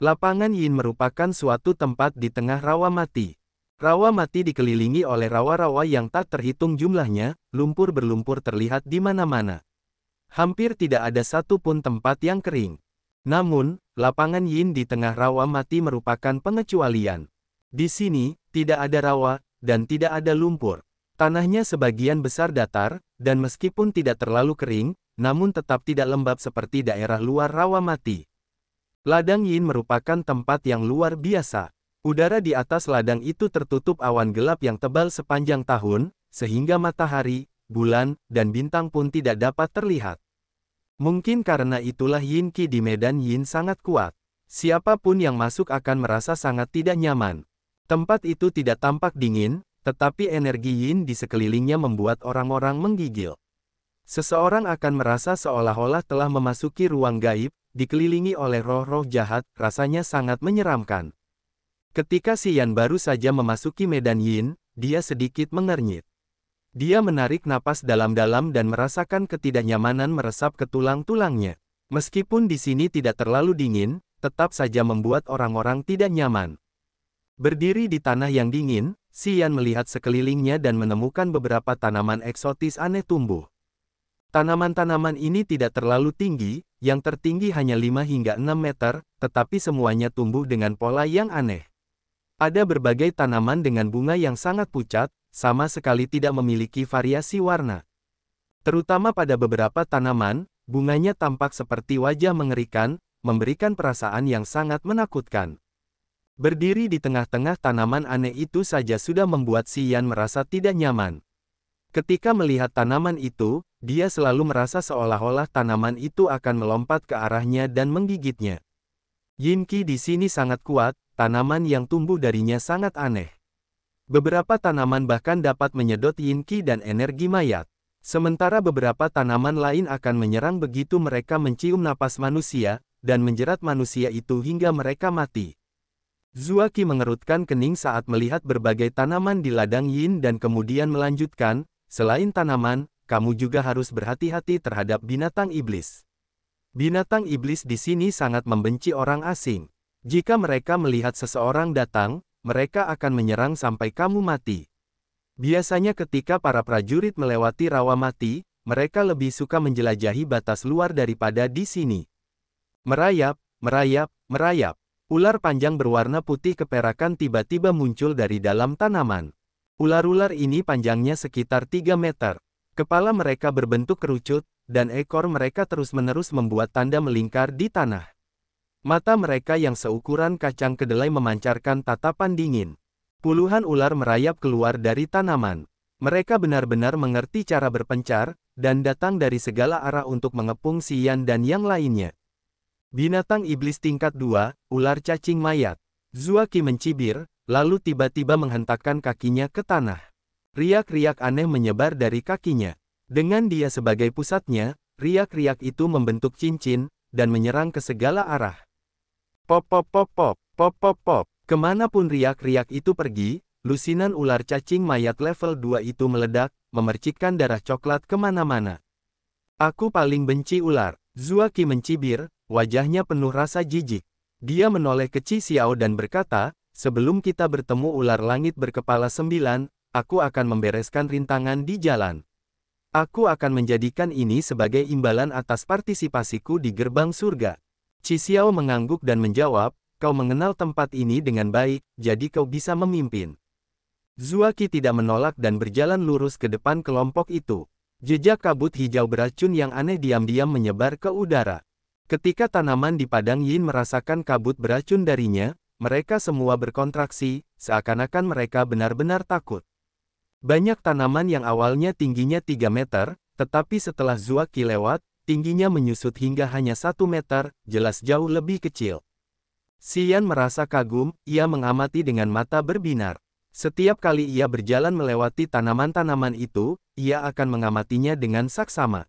Lapangan Yin merupakan suatu tempat di tengah rawa mati. Rawa mati dikelilingi oleh rawa-rawa yang tak terhitung jumlahnya, lumpur berlumpur terlihat di mana-mana. Hampir tidak ada satupun tempat yang kering. Namun, lapangan Yin di tengah rawa mati merupakan pengecualian. Di sini, tidak ada rawa, dan tidak ada lumpur. Tanahnya sebagian besar datar, dan meskipun tidak terlalu kering, namun tetap tidak lembab seperti daerah luar rawa mati. Ladang Yin merupakan tempat yang luar biasa. Udara di atas ladang itu tertutup awan gelap yang tebal sepanjang tahun, sehingga matahari, bulan, dan bintang pun tidak dapat terlihat. Mungkin karena itulah Yin Qi di medan Yin sangat kuat. Siapapun yang masuk akan merasa sangat tidak nyaman. Tempat itu tidak tampak dingin, tetapi energi Yin di sekelilingnya membuat orang-orang menggigil. Seseorang akan merasa seolah-olah telah memasuki ruang gaib, dikelilingi oleh roh-roh jahat, rasanya sangat menyeramkan. Ketika Xian baru saja memasuki medan Yin, dia sedikit mengernyit. Dia menarik napas dalam-dalam dan merasakan ketidaknyamanan meresap ke tulang-tulangnya. Meskipun di sini tidak terlalu dingin, tetap saja membuat orang-orang tidak nyaman. Berdiri di tanah yang dingin, Xian melihat sekelilingnya dan menemukan beberapa tanaman eksotis aneh tumbuh. Tanaman-tanaman ini tidak terlalu tinggi, yang tertinggi hanya 5 hingga 6 meter, tetapi semuanya tumbuh dengan pola yang aneh. Ada berbagai tanaman dengan bunga yang sangat pucat, sama sekali tidak memiliki variasi warna. Terutama pada beberapa tanaman, bunganya tampak seperti wajah mengerikan, memberikan perasaan yang sangat menakutkan. Berdiri di tengah-tengah tanaman aneh itu saja sudah membuat Sian merasa tidak nyaman. Ketika melihat tanaman itu, dia selalu merasa seolah-olah tanaman itu akan melompat ke arahnya dan menggigitnya. Yinki di sini sangat kuat, tanaman yang tumbuh darinya sangat aneh. Beberapa tanaman bahkan dapat menyedot Yinki dan energi mayat. Sementara beberapa tanaman lain akan menyerang begitu mereka mencium napas manusia, dan menjerat manusia itu hingga mereka mati. Zuaki mengerutkan kening saat melihat berbagai tanaman di ladang Yin dan kemudian melanjutkan, selain tanaman, kamu juga harus berhati-hati terhadap binatang iblis. Binatang iblis di sini sangat membenci orang asing. Jika mereka melihat seseorang datang, mereka akan menyerang sampai kamu mati. Biasanya ketika para prajurit melewati rawa mati, mereka lebih suka menjelajahi batas luar daripada di sini. Merayap, merayap, merayap. Ular panjang berwarna putih keperakan tiba-tiba muncul dari dalam tanaman. Ular-ular ini panjangnya sekitar 3 meter. Kepala mereka berbentuk kerucut, dan ekor mereka terus-menerus membuat tanda melingkar di tanah. Mata mereka yang seukuran kacang kedelai memancarkan tatapan dingin. Puluhan ular merayap keluar dari tanaman. Mereka benar-benar mengerti cara berpencar, dan datang dari segala arah untuk mengepung Sian dan yang lainnya. Binatang iblis tingkat 2, ular cacing mayat. Zuaki mencibir, lalu tiba-tiba menghentakkan kakinya ke tanah. Riak-riak aneh menyebar dari kakinya. Dengan dia sebagai pusatnya, riak-riak itu membentuk cincin, dan menyerang ke segala arah. Pop pop pop pop, pop pop pop. Kemanapun riak-riak itu pergi, lusinan ular cacing mayat level 2 itu meledak, memercikkan darah coklat kemana-mana. Aku paling benci ular. Zuaki mencibir, wajahnya penuh rasa jijik. Dia menoleh ke Cixiao dan berkata, sebelum kita bertemu ular langit berkepala sembilan, aku akan membereskan rintangan di jalan. Aku akan menjadikan ini sebagai imbalan atas partisipasiku di gerbang surga. Cixiao mengangguk dan menjawab, kau mengenal tempat ini dengan baik, jadi kau bisa memimpin. Zuaki tidak menolak dan berjalan lurus ke depan kelompok itu. Jejak kabut hijau beracun yang aneh diam-diam menyebar ke udara. Ketika tanaman di padang Yin merasakan kabut beracun darinya, mereka semua berkontraksi, seakan-akan mereka benar-benar takut. Banyak tanaman yang awalnya tingginya 3 meter, tetapi setelah Zuaki lewat, tingginya menyusut hingga hanya 1 meter, jelas jauh lebih kecil. Sian merasa kagum, ia mengamati dengan mata berbinar. Setiap kali ia berjalan melewati tanaman-tanaman itu, ia akan mengamatinya dengan saksama.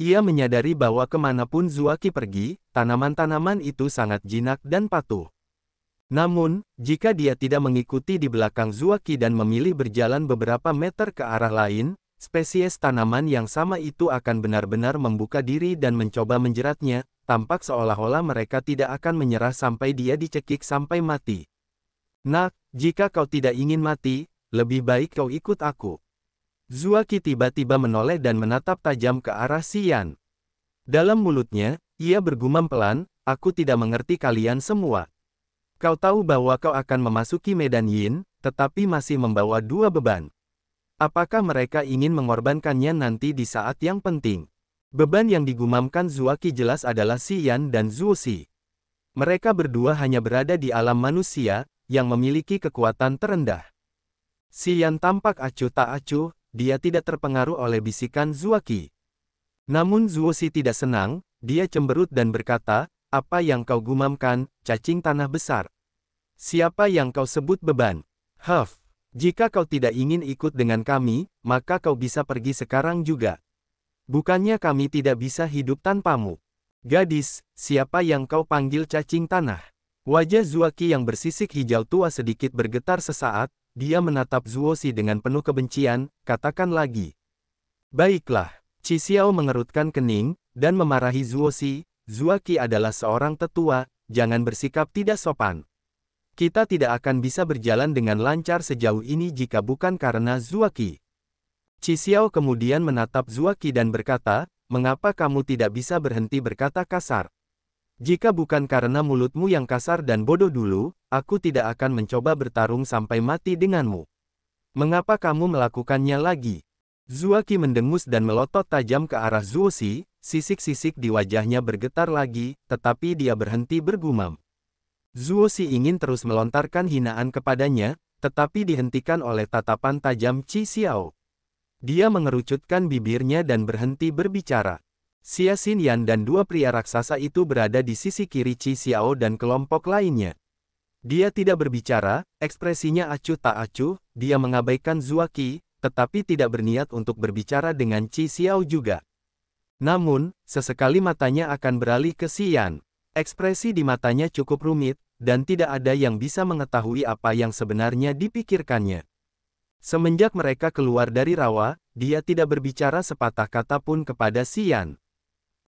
Ia menyadari bahwa kemanapun Zuaki pergi, tanaman-tanaman itu sangat jinak dan patuh. Namun, jika dia tidak mengikuti di belakang Zuaki dan memilih berjalan beberapa meter ke arah lain, spesies tanaman yang sama itu akan benar-benar membuka diri dan mencoba menjeratnya, tampak seolah-olah mereka tidak akan menyerah sampai dia dicekik sampai mati. Nak, jika kau tidak ingin mati, lebih baik kau ikut aku. Zuaki tiba-tiba menoleh dan menatap tajam ke arah Sian. Dalam mulutnya, ia bergumam pelan, aku tidak mengerti kalian semua. Kau tahu bahwa kau akan memasuki medan Yin, tetapi masih membawa dua beban. Apakah mereka ingin mengorbankannya nanti di saat yang penting? Beban yang digumamkan Zuaki jelas adalah Xian dan Zuosi. Mereka berdua hanya berada di alam manusia, yang memiliki kekuatan terendah. Xian tampak acuh tak acuh, dia tidak terpengaruh oleh bisikan Zuaki. Namun Zuosi tidak senang, dia cemberut dan berkata, apa yang kau gumamkan, cacing tanah besar? Siapa yang kau sebut beban? Huff, jika kau tidak ingin ikut dengan kami, maka kau bisa pergi sekarang juga. Bukannya kami tidak bisa hidup tanpamu. Gadis, siapa yang kau panggil cacing tanah? Wajah Zuaki yang bersisik hijau tua sedikit bergetar sesaat, dia menatap Zuosi dengan penuh kebencian, katakan lagi. Baiklah, Cixiao mengerutkan kening, dan memarahi Zuosi, Zuaki adalah seorang tetua, jangan bersikap tidak sopan. Kita tidak akan bisa berjalan dengan lancar sejauh ini jika bukan karena Zuaki. Cixiao kemudian menatap Zuaki dan berkata, mengapa kamu tidak bisa berhenti berkata kasar? Jika bukan karena mulutmu yang kasar dan bodoh dulu, aku tidak akan mencoba bertarung sampai mati denganmu. Mengapa kamu melakukannya lagi? Zuaki mendengus dan melotot tajam ke arah Zuosi, Sisik-sisik di wajahnya bergetar lagi, tetapi dia berhenti bergumam. Zuo Si ingin terus melontarkan hinaan kepadanya, tetapi dihentikan oleh tatapan tajam Chi Xiao. Dia mengerucutkan bibirnya dan berhenti berbicara. Xia Yan dan dua pria raksasa itu berada di sisi kiri Chi Xiao dan kelompok lainnya. Dia tidak berbicara, ekspresinya acuh tak acuh, dia mengabaikan Zuo Qi, tetapi tidak berniat untuk berbicara dengan Chi Xiao juga. Namun, sesekali matanya akan beralih ke Sian. Ekspresi di matanya cukup rumit, dan tidak ada yang bisa mengetahui apa yang sebenarnya dipikirkannya. Semenjak mereka keluar dari rawa, dia tidak berbicara sepatah kata pun kepada Sian.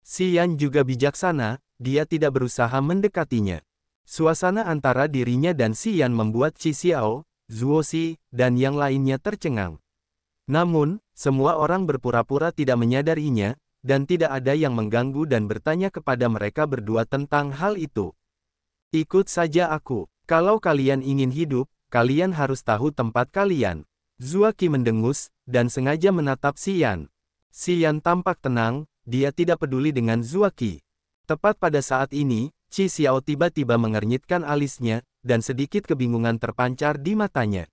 Sian juga bijaksana, dia tidak berusaha mendekatinya. Suasana antara dirinya dan Sian membuat Qi Xiao, Zhuo Xi, dan yang lainnya tercengang. Namun, semua orang berpura-pura tidak menyadarinya, dan tidak ada yang mengganggu dan bertanya kepada mereka berdua tentang hal itu. Ikut saja aku. Kalau kalian ingin hidup, kalian harus tahu tempat kalian. Zuaki mendengus, dan sengaja menatap Sian. Sian tampak tenang, dia tidak peduli dengan Zuaki. Tepat pada saat ini, Chi Xiao tiba-tiba mengernyitkan alisnya, dan sedikit kebingungan terpancar di matanya.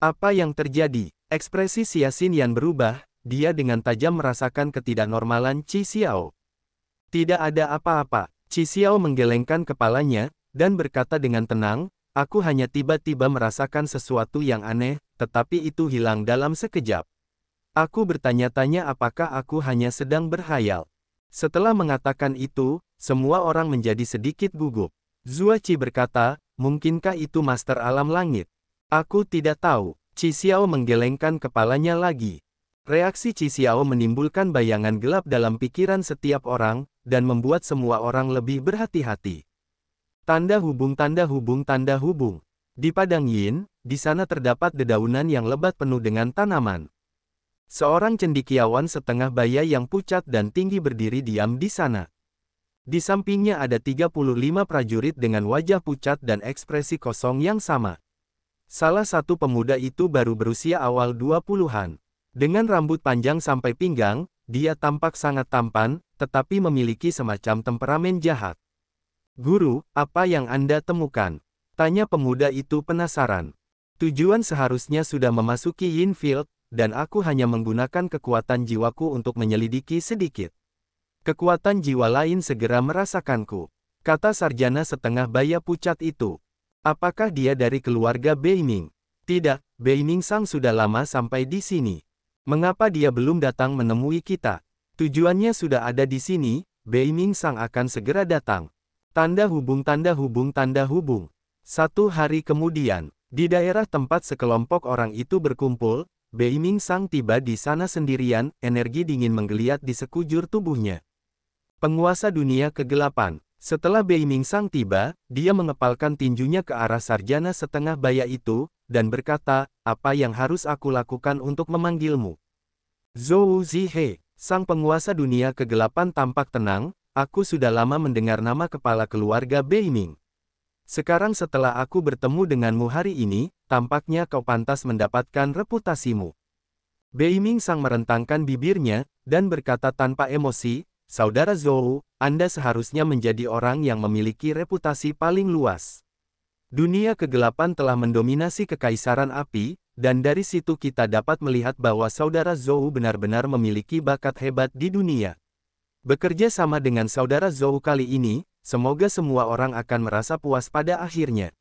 Apa yang terjadi? Ekspresi Xin Yan berubah, dia dengan tajam merasakan ketidaknormalan Qi Xiao. Tidak ada apa-apa, Qi Xiao menggelengkan kepalanya, dan berkata dengan tenang, aku hanya tiba-tiba merasakan sesuatu yang aneh, tetapi itu hilang dalam sekejap. Aku bertanya-tanya apakah aku hanya sedang berhayal. Setelah mengatakan itu, semua orang menjadi sedikit gugup. Zua Qi berkata, mungkinkah itu Master Alam Langit? Aku tidak tahu. Qi Xiao menggelengkan kepalanya lagi. Reaksi Xiao menimbulkan bayangan gelap dalam pikiran setiap orang, dan membuat semua orang lebih berhati-hati. Tanda hubung tanda hubung tanda hubung. Di Padang Yin, di sana terdapat dedaunan yang lebat penuh dengan tanaman. Seorang cendikiawan setengah baya yang pucat dan tinggi berdiri diam di sana. Di sampingnya ada 35 prajurit dengan wajah pucat dan ekspresi kosong yang sama. Salah satu pemuda itu baru berusia awal 20-an. Dengan rambut panjang sampai pinggang, dia tampak sangat tampan, tetapi memiliki semacam temperamen jahat. Guru, apa yang Anda temukan? Tanya pemuda itu penasaran. Tujuan seharusnya sudah memasuki Yinfield, dan aku hanya menggunakan kekuatan jiwaku untuk menyelidiki sedikit. Kekuatan jiwa lain segera merasakanku, kata sarjana setengah baya pucat itu. Apakah dia dari keluarga Beining? Tidak, Beining Sang sudah lama sampai di sini. Mengapa dia belum datang menemui kita? Tujuannya sudah ada di sini, Bei Ming Sang akan segera datang. Tanda hubung tanda hubung tanda hubung. Satu hari kemudian, di daerah tempat sekelompok orang itu berkumpul, Bei Ming Sang tiba di sana sendirian, energi dingin menggeliat di sekujur tubuhnya. Penguasa dunia kegelapan, setelah Bei sang tiba, dia mengepalkan tinjunya ke arah sarjana setengah baya itu, dan berkata, apa yang harus aku lakukan untuk memanggilmu? Zhou Zihe, sang penguasa dunia kegelapan tampak tenang, aku sudah lama mendengar nama kepala keluarga Bei Ning. Sekarang setelah aku bertemu denganmu hari ini, tampaknya kau pantas mendapatkan reputasimu. Beiming sang merentangkan bibirnya, dan berkata tanpa emosi, Saudara Zhou, Anda seharusnya menjadi orang yang memiliki reputasi paling luas. Dunia kegelapan telah mendominasi kekaisaran api, dan dari situ kita dapat melihat bahwa saudara Zhou benar-benar memiliki bakat hebat di dunia. Bekerja sama dengan saudara Zhou kali ini, semoga semua orang akan merasa puas pada akhirnya.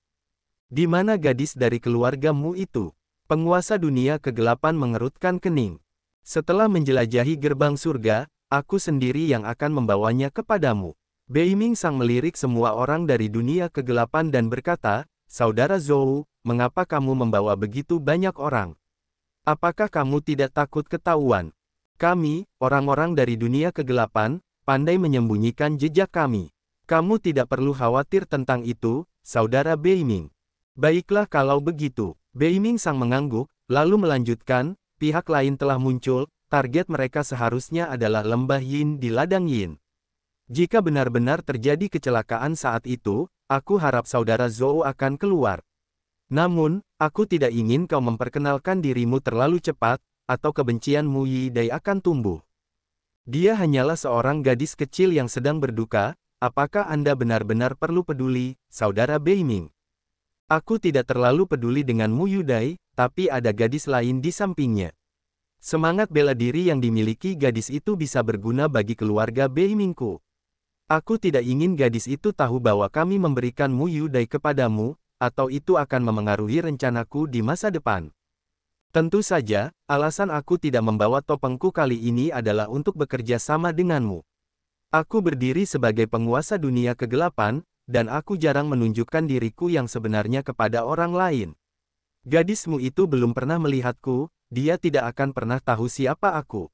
Di mana gadis dari keluargamu itu? Penguasa dunia kegelapan mengerutkan kening. Setelah menjelajahi gerbang surga, Aku sendiri yang akan membawanya kepadamu. Beiming Sang melirik semua orang dari dunia kegelapan dan berkata, Saudara Zhou, mengapa kamu membawa begitu banyak orang? Apakah kamu tidak takut ketahuan? Kami, orang-orang dari dunia kegelapan, pandai menyembunyikan jejak kami. Kamu tidak perlu khawatir tentang itu, Saudara Beiming. Baiklah kalau begitu. Beiming Sang mengangguk, lalu melanjutkan, pihak lain telah muncul, target mereka seharusnya adalah lembah Yin di ladang Yin. Jika benar-benar terjadi kecelakaan saat itu, aku harap saudara Zhou akan keluar. Namun, aku tidak ingin kau memperkenalkan dirimu terlalu cepat, atau kebencian Mu Yidai akan tumbuh. Dia hanyalah seorang gadis kecil yang sedang berduka, apakah Anda benar-benar perlu peduli, saudara Beiming? Aku tidak terlalu peduli dengan Mu Yudai, tapi ada gadis lain di sampingnya. Semangat bela diri yang dimiliki gadis itu bisa berguna bagi keluarga Bei Mingku. Aku tidak ingin gadis itu tahu bahwa kami memberikan memberikanmu Yudai kepadamu, atau itu akan memengaruhi rencanaku di masa depan. Tentu saja, alasan aku tidak membawa topengku kali ini adalah untuk bekerja sama denganmu. Aku berdiri sebagai penguasa dunia kegelapan, dan aku jarang menunjukkan diriku yang sebenarnya kepada orang lain. Gadismu itu belum pernah melihatku, dia tidak akan pernah tahu siapa aku.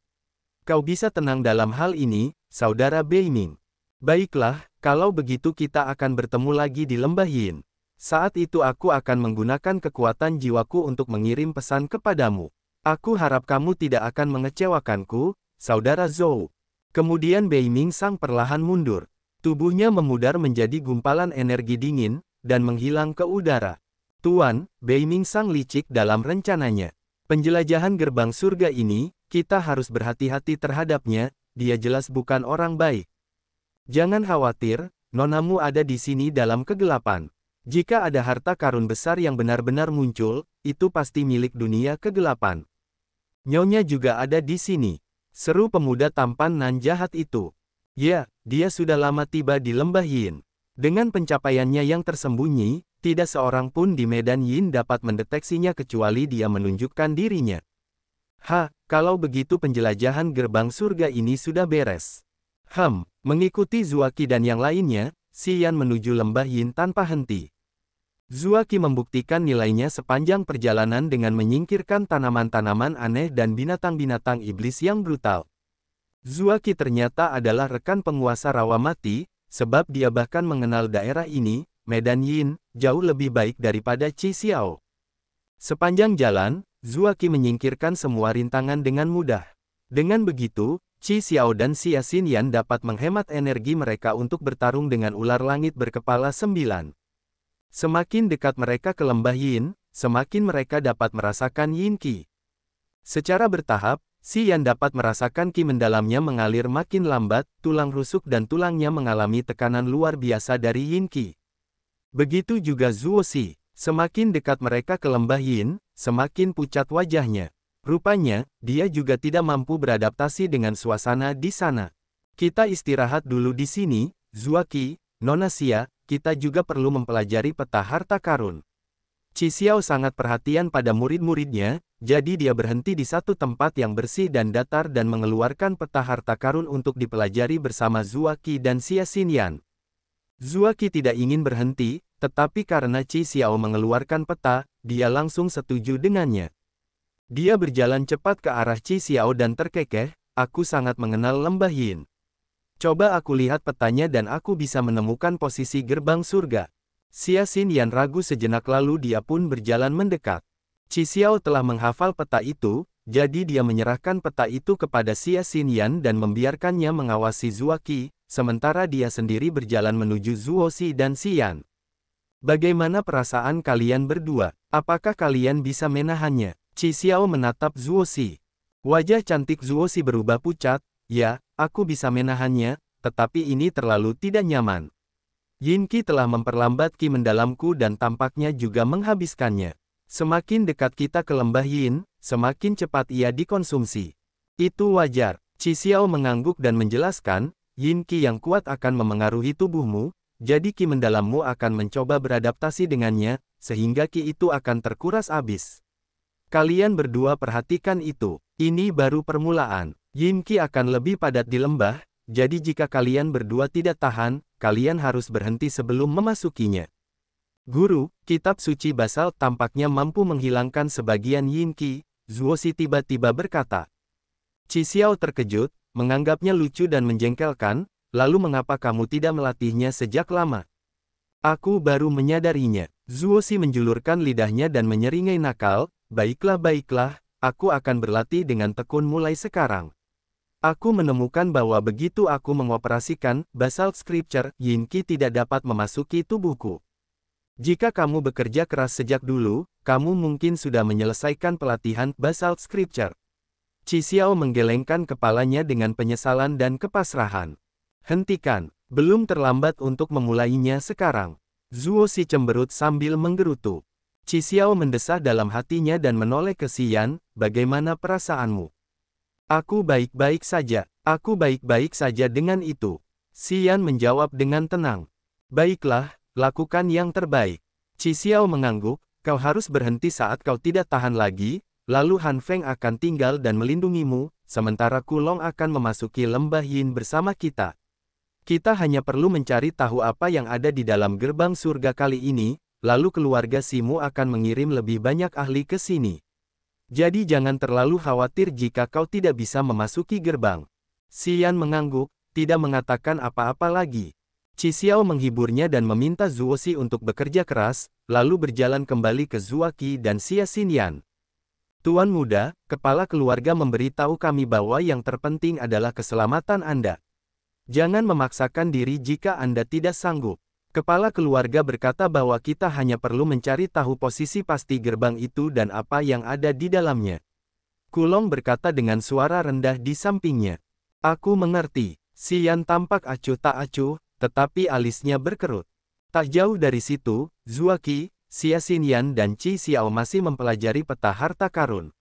Kau bisa tenang dalam hal ini, saudara Beiming. Baiklah, kalau begitu kita akan bertemu lagi di lembah Yin. Saat itu aku akan menggunakan kekuatan jiwaku untuk mengirim pesan kepadamu. Aku harap kamu tidak akan mengecewakanku, saudara Zhou. Kemudian Beiming Sang perlahan mundur. Tubuhnya memudar menjadi gumpalan energi dingin, dan menghilang ke udara. Tuan, Beiming Sang licik dalam rencananya. Penjelajahan gerbang surga ini, kita harus berhati-hati terhadapnya, dia jelas bukan orang baik. Jangan khawatir, nonamu ada di sini dalam kegelapan. Jika ada harta karun besar yang benar-benar muncul, itu pasti milik dunia kegelapan. Nyonya juga ada di sini. Seru pemuda tampan nan jahat itu. Ya, dia sudah lama tiba di lembah Yin. Dengan pencapaiannya yang tersembunyi, tidak seorang pun di Medan Yin dapat mendeteksinya kecuali dia menunjukkan dirinya. Ha, kalau begitu penjelajahan gerbang surga ini sudah beres. Hem, mengikuti Zuaki dan yang lainnya, Yan menuju lembah Yin tanpa henti. Zuaki membuktikan nilainya sepanjang perjalanan dengan menyingkirkan tanaman-tanaman aneh dan binatang-binatang iblis yang brutal. Zuaki ternyata adalah rekan penguasa rawa mati, sebab dia bahkan mengenal daerah ini, Medan Yin, jauh lebih baik daripada Qi Xiao. Sepanjang jalan, Zuaki menyingkirkan semua rintangan dengan mudah. Dengan begitu, Qi Xiao dan Xia Xinyan dapat menghemat energi mereka untuk bertarung dengan ular langit berkepala sembilan. Semakin dekat mereka ke lembah Yin, semakin mereka dapat merasakan Yin Qi. Secara bertahap, Xian dapat merasakan ki mendalamnya mengalir makin lambat, tulang rusuk dan tulangnya mengalami tekanan luar biasa dari Yin Qi. Begitu juga Zuo Xi, semakin dekat mereka ke lembah Yin, semakin pucat wajahnya. Rupanya, dia juga tidak mampu beradaptasi dengan suasana di sana. Kita istirahat dulu di sini, Zuaki, Nona Xia, kita juga perlu mempelajari peta harta karun. Cixiao sangat perhatian pada murid-muridnya, jadi dia berhenti di satu tempat yang bersih dan datar dan mengeluarkan peta harta karun untuk dipelajari bersama Zuaki dan Xia Xinyan. Zuaki tidak ingin berhenti, tetapi karena Qi Xiao mengeluarkan peta, dia langsung setuju dengannya. Dia berjalan cepat ke arah Qi Xiao dan terkekeh, aku sangat mengenal lembah Yin. Coba aku lihat petanya dan aku bisa menemukan posisi gerbang surga. Xia Xin Yan ragu sejenak lalu dia pun berjalan mendekat. Qi Xiao telah menghafal peta itu, jadi dia menyerahkan peta itu kepada Xia Xin Yan dan membiarkannya mengawasi Zuaki, sementara dia sendiri berjalan menuju Zuosi dan Xian. Bagaimana perasaan kalian berdua? Apakah kalian bisa menahannya? Qi Xiao menatap Zuosi. Wajah cantik Zuosi berubah pucat, ya, aku bisa menahannya, tetapi ini terlalu tidak nyaman. Yin Qi telah memperlambat Qi mendalamku dan tampaknya juga menghabiskannya. Semakin dekat kita ke lembah Yin, semakin cepat ia dikonsumsi. Itu wajar. Qi Xiao mengangguk dan menjelaskan, yin qi yang kuat akan memengaruhi tubuhmu, jadi qi mendalammu akan mencoba beradaptasi dengannya, sehingga qi itu akan terkuras habis. Kalian berdua perhatikan itu, ini baru permulaan. Yin qi akan lebih padat di lembah, jadi jika kalian berdua tidak tahan, kalian harus berhenti sebelum memasukinya. Guru, kitab suci basal tampaknya mampu menghilangkan sebagian yin qi, Si tiba-tiba berkata. Qi Xiao terkejut, menganggapnya lucu dan menjengkelkan, lalu mengapa kamu tidak melatihnya sejak lama? Aku baru menyadarinya. Zuosi menjulurkan lidahnya dan menyeringai nakal, baiklah baiklah, aku akan berlatih dengan tekun mulai sekarang. Aku menemukan bahwa begitu aku mengoperasikan basal scripture, Yin Qi tidak dapat memasuki tubuhku. Jika kamu bekerja keras sejak dulu, kamu mungkin sudah menyelesaikan pelatihan basal scripture. Cisiao menggelengkan kepalanya dengan penyesalan dan kepasrahan. Hentikan, belum terlambat untuk memulainya sekarang. Zuo Si cemberut sambil menggerutu. Cisiao mendesah dalam hatinya dan menoleh ke Xian, bagaimana perasaanmu? Aku baik-baik saja, aku baik-baik saja dengan itu. Xian menjawab dengan tenang. Baiklah, lakukan yang terbaik. Cisiao mengangguk, kau harus berhenti saat kau tidak tahan lagi, Lalu Han Feng akan tinggal dan melindungimu, sementara Kulong akan memasuki lembah Yin bersama kita. Kita hanya perlu mencari tahu apa yang ada di dalam gerbang surga kali ini, lalu keluarga Simu akan mengirim lebih banyak ahli ke sini. Jadi jangan terlalu khawatir jika kau tidak bisa memasuki gerbang. Xian mengangguk, tidak mengatakan apa-apa lagi. Xiao menghiburnya dan meminta Zuo Xi untuk bekerja keras, lalu berjalan kembali ke Zuaki dan Xia Xinyan. Tuan muda, kepala keluarga memberitahu kami bahwa yang terpenting adalah keselamatan Anda. Jangan memaksakan diri jika Anda tidak sanggup. Kepala keluarga berkata bahwa kita hanya perlu mencari tahu posisi pasti gerbang itu dan apa yang ada di dalamnya. Kulong berkata dengan suara rendah di sampingnya. Aku mengerti. Sian tampak acuh tak acuh, tetapi alisnya berkerut. Tak jauh dari situ, Zuaki, Xia Xinyan dan Qi Xiao masih mempelajari peta harta karun.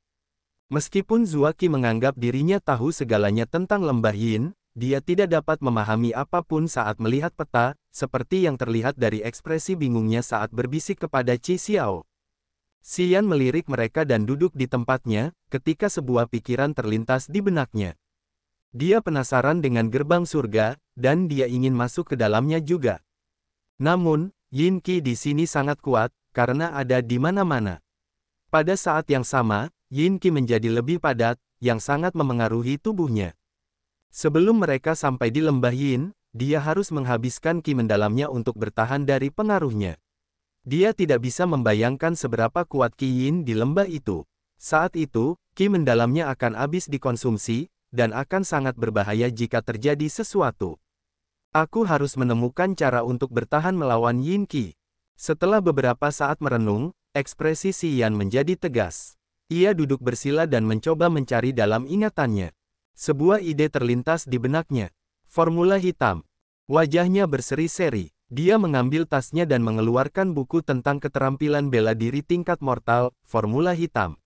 Meskipun Zuaki menganggap dirinya tahu segalanya tentang lembah Yin, dia tidak dapat memahami apapun saat melihat peta, seperti yang terlihat dari ekspresi bingungnya saat berbisik kepada Qi Xiao. Xian melirik mereka dan duduk di tempatnya, ketika sebuah pikiran terlintas di benaknya. Dia penasaran dengan gerbang surga, dan dia ingin masuk ke dalamnya juga. Namun, Yin Qi di sini sangat kuat, karena ada di mana-mana. Pada saat yang sama, Yin Qi menjadi lebih padat, yang sangat memengaruhi tubuhnya. Sebelum mereka sampai di lembah Yin, dia harus menghabiskan Qi mendalamnya untuk bertahan dari pengaruhnya. Dia tidak bisa membayangkan seberapa kuat Qi Yin di lembah itu. Saat itu, Qi mendalamnya akan habis dikonsumsi, dan akan sangat berbahaya jika terjadi sesuatu. Aku harus menemukan cara untuk bertahan melawan Yin Qi. Setelah beberapa saat merenung, ekspresi Yan menjadi tegas. Ia duduk bersila dan mencoba mencari dalam ingatannya. Sebuah ide terlintas di benaknya. Formula hitam. Wajahnya berseri-seri. Dia mengambil tasnya dan mengeluarkan buku tentang keterampilan bela diri tingkat mortal, Formula Hitam.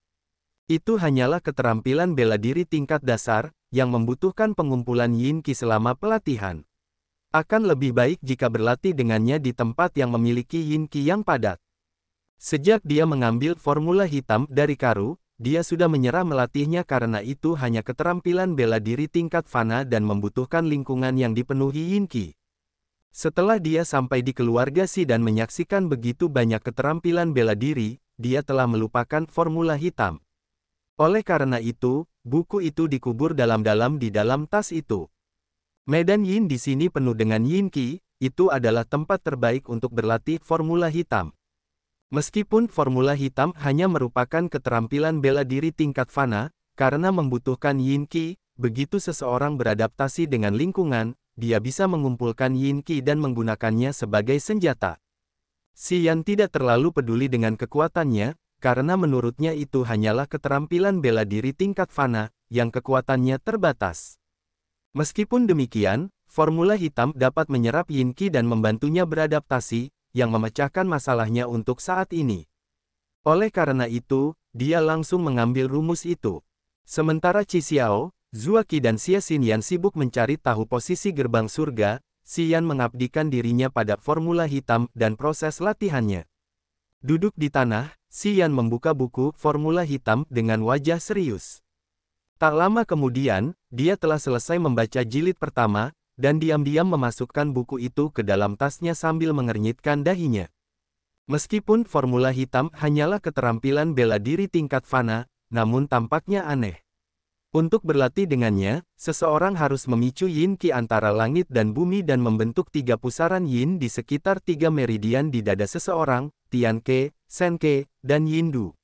Itu hanyalah keterampilan bela diri tingkat dasar, yang membutuhkan pengumpulan Yin Qi selama pelatihan. Akan lebih baik jika berlatih dengannya di tempat yang memiliki yin qi yang padat. Sejak dia mengambil formula hitam dari Karu, dia sudah menyerah melatihnya karena itu hanya keterampilan bela diri tingkat fana dan membutuhkan lingkungan yang dipenuhi yin qi. Setelah dia sampai di keluarga Si dan menyaksikan begitu banyak keterampilan bela diri, dia telah melupakan formula hitam. Oleh karena itu, buku itu dikubur dalam-dalam di dalam tas itu. Medan Yin di sini penuh dengan Yin Qi, itu adalah tempat terbaik untuk berlatih formula hitam. Meskipun formula hitam hanya merupakan keterampilan bela diri tingkat fana, karena membutuhkan Yin Qi, begitu seseorang beradaptasi dengan lingkungan, dia bisa mengumpulkan Yin Qi dan menggunakannya sebagai senjata. Yan tidak terlalu peduli dengan kekuatannya, karena menurutnya itu hanyalah keterampilan bela diri tingkat fana, yang kekuatannya terbatas. Meskipun demikian, formula hitam dapat menyerap yin qi dan membantunya beradaptasi, yang memecahkan masalahnya untuk saat ini. Oleh karena itu, dia langsung mengambil rumus itu. Sementara Qi Xiao, Zua Qi dan Xie Xinyan sibuk mencari tahu posisi gerbang surga, Xian mengabdikan dirinya pada formula hitam dan proses latihannya. Duduk di tanah, Xian membuka buku formula hitam dengan wajah serius. Tak lama kemudian, dia telah selesai membaca jilid pertama, dan diam-diam memasukkan buku itu ke dalam tasnya sambil mengernyitkan dahinya. Meskipun formula hitam hanyalah keterampilan bela diri tingkat fana, namun tampaknya aneh. Untuk berlatih dengannya, seseorang harus memicu yin ki antara langit dan bumi dan membentuk tiga pusaran yin di sekitar tiga meridian di dada seseorang, tian ke, sen ke, dan yindu.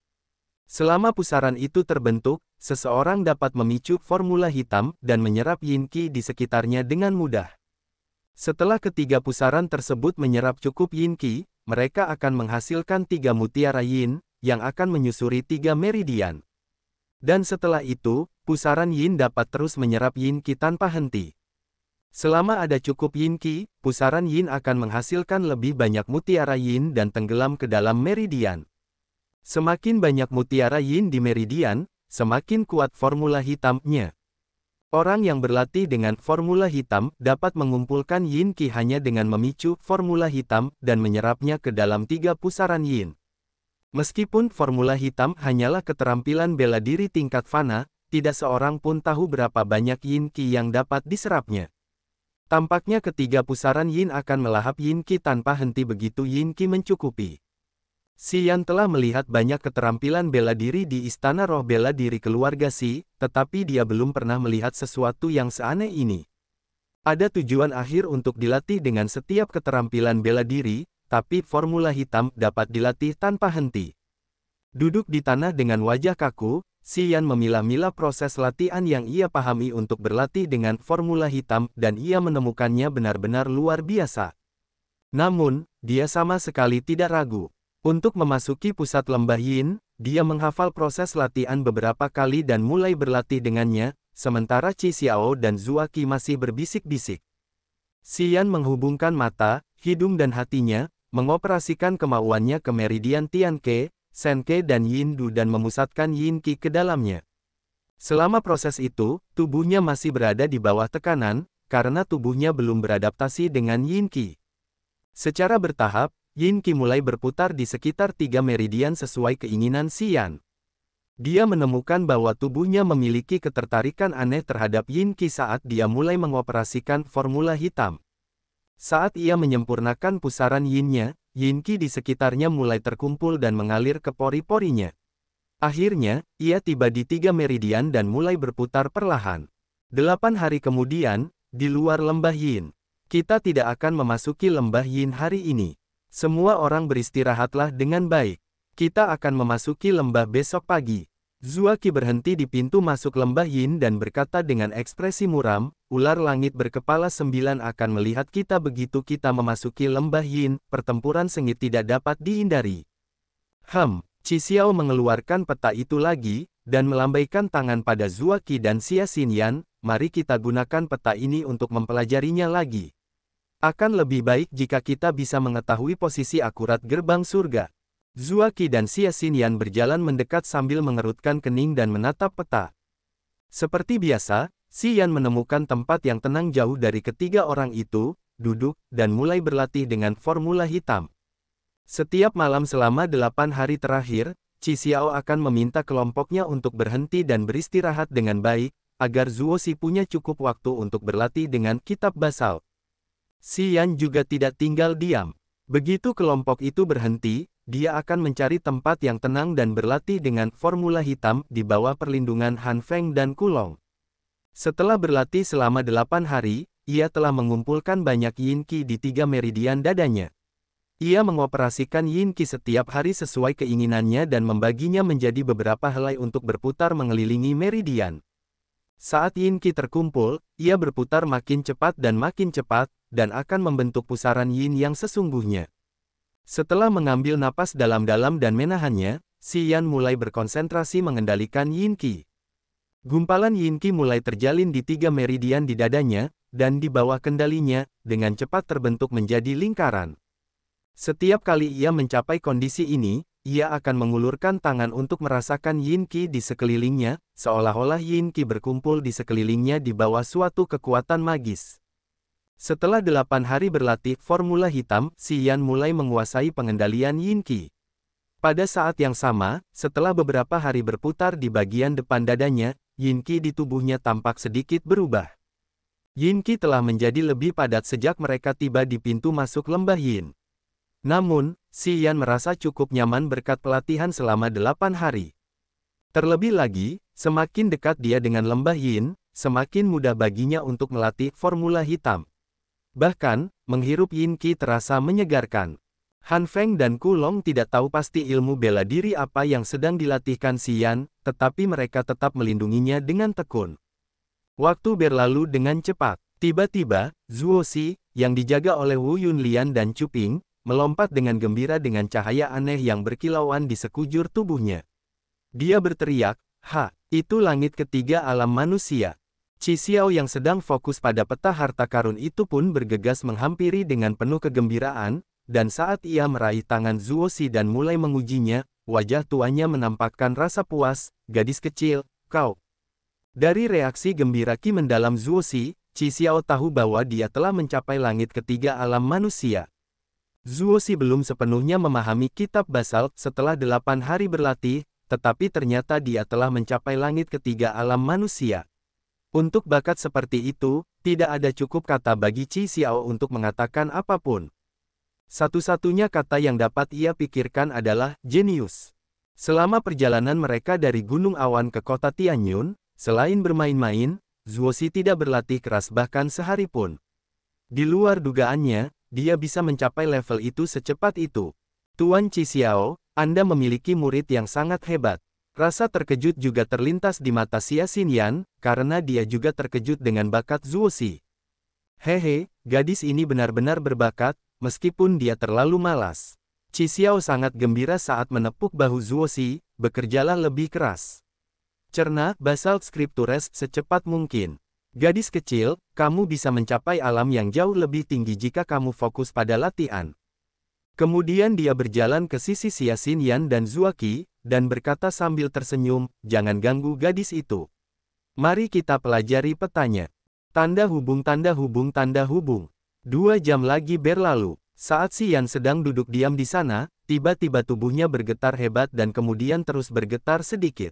Selama pusaran itu terbentuk, seseorang dapat memicu formula hitam dan menyerap yin qi di sekitarnya dengan mudah. Setelah ketiga pusaran tersebut menyerap cukup yin qi, mereka akan menghasilkan tiga mutiara yin, yang akan menyusuri tiga meridian. Dan setelah itu, pusaran yin dapat terus menyerap yin qi tanpa henti. Selama ada cukup yin qi, pusaran yin akan menghasilkan lebih banyak mutiara yin dan tenggelam ke dalam meridian. Semakin banyak mutiara yin di meridian, semakin kuat formula hitamnya. Orang yang berlatih dengan formula hitam dapat mengumpulkan yin qi hanya dengan memicu formula hitam dan menyerapnya ke dalam tiga pusaran yin. Meskipun formula hitam hanyalah keterampilan bela diri tingkat fana, tidak seorang pun tahu berapa banyak yin qi yang dapat diserapnya. Tampaknya ketiga pusaran yin akan melahap yin qi tanpa henti begitu yin qi mencukupi. Yan telah melihat banyak keterampilan bela diri di Istana Roh Bela Diri keluarga Si, tetapi dia belum pernah melihat sesuatu yang seaneh ini. Ada tujuan akhir untuk dilatih dengan setiap keterampilan bela diri, tapi formula hitam dapat dilatih tanpa henti. Duduk di tanah dengan wajah kaku, Yan memilah-milah proses latihan yang ia pahami untuk berlatih dengan formula hitam dan ia menemukannya benar-benar luar biasa. Namun, dia sama sekali tidak ragu. Untuk memasuki pusat lembah Yin, dia menghafal proses latihan beberapa kali dan mulai berlatih dengannya, sementara Qi Xiao dan Zuaki masih berbisik-bisik. Xian menghubungkan mata, hidung dan hatinya, mengoperasikan kemauannya ke meridian Tianke, Senke dan Yindu dan memusatkan Yinqi ke dalamnya. Selama proses itu, tubuhnya masih berada di bawah tekanan, karena tubuhnya belum beradaptasi dengan Yinqi. Secara bertahap, Yin Qi mulai berputar di sekitar tiga meridian sesuai keinginan Xian. Dia menemukan bahwa tubuhnya memiliki ketertarikan aneh terhadap Yin Qi saat dia mulai mengoperasikan formula hitam. Saat ia menyempurnakan pusaran Yinnya, Yin Qi di sekitarnya mulai terkumpul dan mengalir ke pori-porinya. Akhirnya, ia tiba di tiga meridian dan mulai berputar perlahan. Delapan hari kemudian, di luar lembah Yin, kita tidak akan memasuki lembah Yin hari ini. Semua orang beristirahatlah dengan baik. Kita akan memasuki lembah besok pagi. Zuaki berhenti di pintu masuk lembah Yin dan berkata dengan ekspresi muram, ular langit berkepala sembilan akan melihat kita begitu kita memasuki lembah Yin, pertempuran sengit tidak dapat dihindari. Hem, Cixiao mengeluarkan peta itu lagi, dan melambaikan tangan pada Zuaki dan Xia Xinyan, mari kita gunakan peta ini untuk mempelajarinya lagi. Akan lebih baik jika kita bisa mengetahui posisi akurat gerbang surga. Zuaki dan Xia Siasinian berjalan mendekat sambil mengerutkan kening dan menatap peta. Seperti biasa, Xian menemukan tempat yang tenang jauh dari ketiga orang itu, duduk, dan mulai berlatih dengan formula hitam. Setiap malam selama delapan hari terakhir, Xiao akan meminta kelompoknya untuk berhenti dan beristirahat dengan baik, agar Zuo Si punya cukup waktu untuk berlatih dengan kitab basal. Yan juga tidak tinggal diam. Begitu kelompok itu berhenti, dia akan mencari tempat yang tenang dan berlatih dengan formula hitam di bawah perlindungan Han Feng dan Kulong. Setelah berlatih selama delapan hari, ia telah mengumpulkan banyak yin qi di tiga meridian dadanya. Ia mengoperasikan yin qi setiap hari sesuai keinginannya dan membaginya menjadi beberapa helai untuk berputar mengelilingi meridian. Saat yin qi terkumpul, ia berputar makin cepat dan makin cepat, dan akan membentuk pusaran yin yang sesungguhnya. Setelah mengambil napas dalam-dalam dan menahannya, Si Yan mulai berkonsentrasi mengendalikan yin qi. Gumpalan yin qi mulai terjalin di tiga meridian di dadanya, dan di bawah kendalinya, dengan cepat terbentuk menjadi lingkaran. Setiap kali ia mencapai kondisi ini, ia akan mengulurkan tangan untuk merasakan yin qi di sekelilingnya, seolah-olah yin qi berkumpul di sekelilingnya di bawah suatu kekuatan magis. Setelah delapan hari berlatih formula hitam, Yan mulai menguasai pengendalian Yin Qi. Pada saat yang sama, setelah beberapa hari berputar di bagian depan dadanya, Yin Qi di tubuhnya tampak sedikit berubah. Yin Qi telah menjadi lebih padat sejak mereka tiba di pintu masuk lembah Yin. Namun, Yan merasa cukup nyaman berkat pelatihan selama delapan hari. Terlebih lagi, semakin dekat dia dengan lembah Yin, semakin mudah baginya untuk melatih formula hitam. Bahkan, menghirup yin qi terasa menyegarkan. Han Feng dan Kulong tidak tahu pasti ilmu bela diri apa yang sedang dilatihkan Yan, tetapi mereka tetap melindunginya dengan tekun. Waktu berlalu dengan cepat. Tiba-tiba, Zuo Xi, yang dijaga oleh Wu Yunlian dan Chu Ping melompat dengan gembira dengan cahaya aneh yang berkilauan di sekujur tubuhnya. Dia berteriak, Ha, itu langit ketiga alam manusia. Xiao yang sedang fokus pada peta harta karun itu pun bergegas menghampiri dengan penuh kegembiraan, dan saat ia meraih tangan Zuo Si dan mulai mengujinya, wajah tuanya menampakkan rasa puas, gadis kecil, kau. Dari reaksi gembira Ki mendalam Zuo Si, Xiao tahu bahwa dia telah mencapai langit ketiga alam manusia. Zuo Si belum sepenuhnya memahami kitab basal setelah delapan hari berlatih, tetapi ternyata dia telah mencapai langit ketiga alam manusia. Untuk bakat seperti itu, tidak ada cukup kata bagi Chi Xiao untuk mengatakan apapun. Satu-satunya kata yang dapat ia pikirkan adalah jenius. Selama perjalanan mereka dari Gunung Awan ke kota Tianyun, selain bermain-main, Zuosi tidak berlatih keras bahkan sehari pun. Di luar dugaannya, dia bisa mencapai level itu secepat itu. Tuan Chi Xiao, Anda memiliki murid yang sangat hebat. Rasa terkejut juga terlintas di mata Xia Xinyan, karena dia juga terkejut dengan bakat Zuo Xi. Hehe, gadis ini benar-benar berbakat, meskipun dia terlalu malas. Qi Xiao sangat gembira saat menepuk bahu Zuo Xi, bekerjalah lebih keras. Cerna basal scriptures secepat mungkin. Gadis kecil, kamu bisa mencapai alam yang jauh lebih tinggi jika kamu fokus pada latihan. Kemudian dia berjalan ke sisi Xia Xinyan dan Qi dan berkata sambil tersenyum, jangan ganggu gadis itu. Mari kita pelajari petanya. Tanda hubung tanda hubung tanda hubung. Dua jam lagi berlalu, saat si Yan sedang duduk diam di sana, tiba-tiba tubuhnya bergetar hebat dan kemudian terus bergetar sedikit.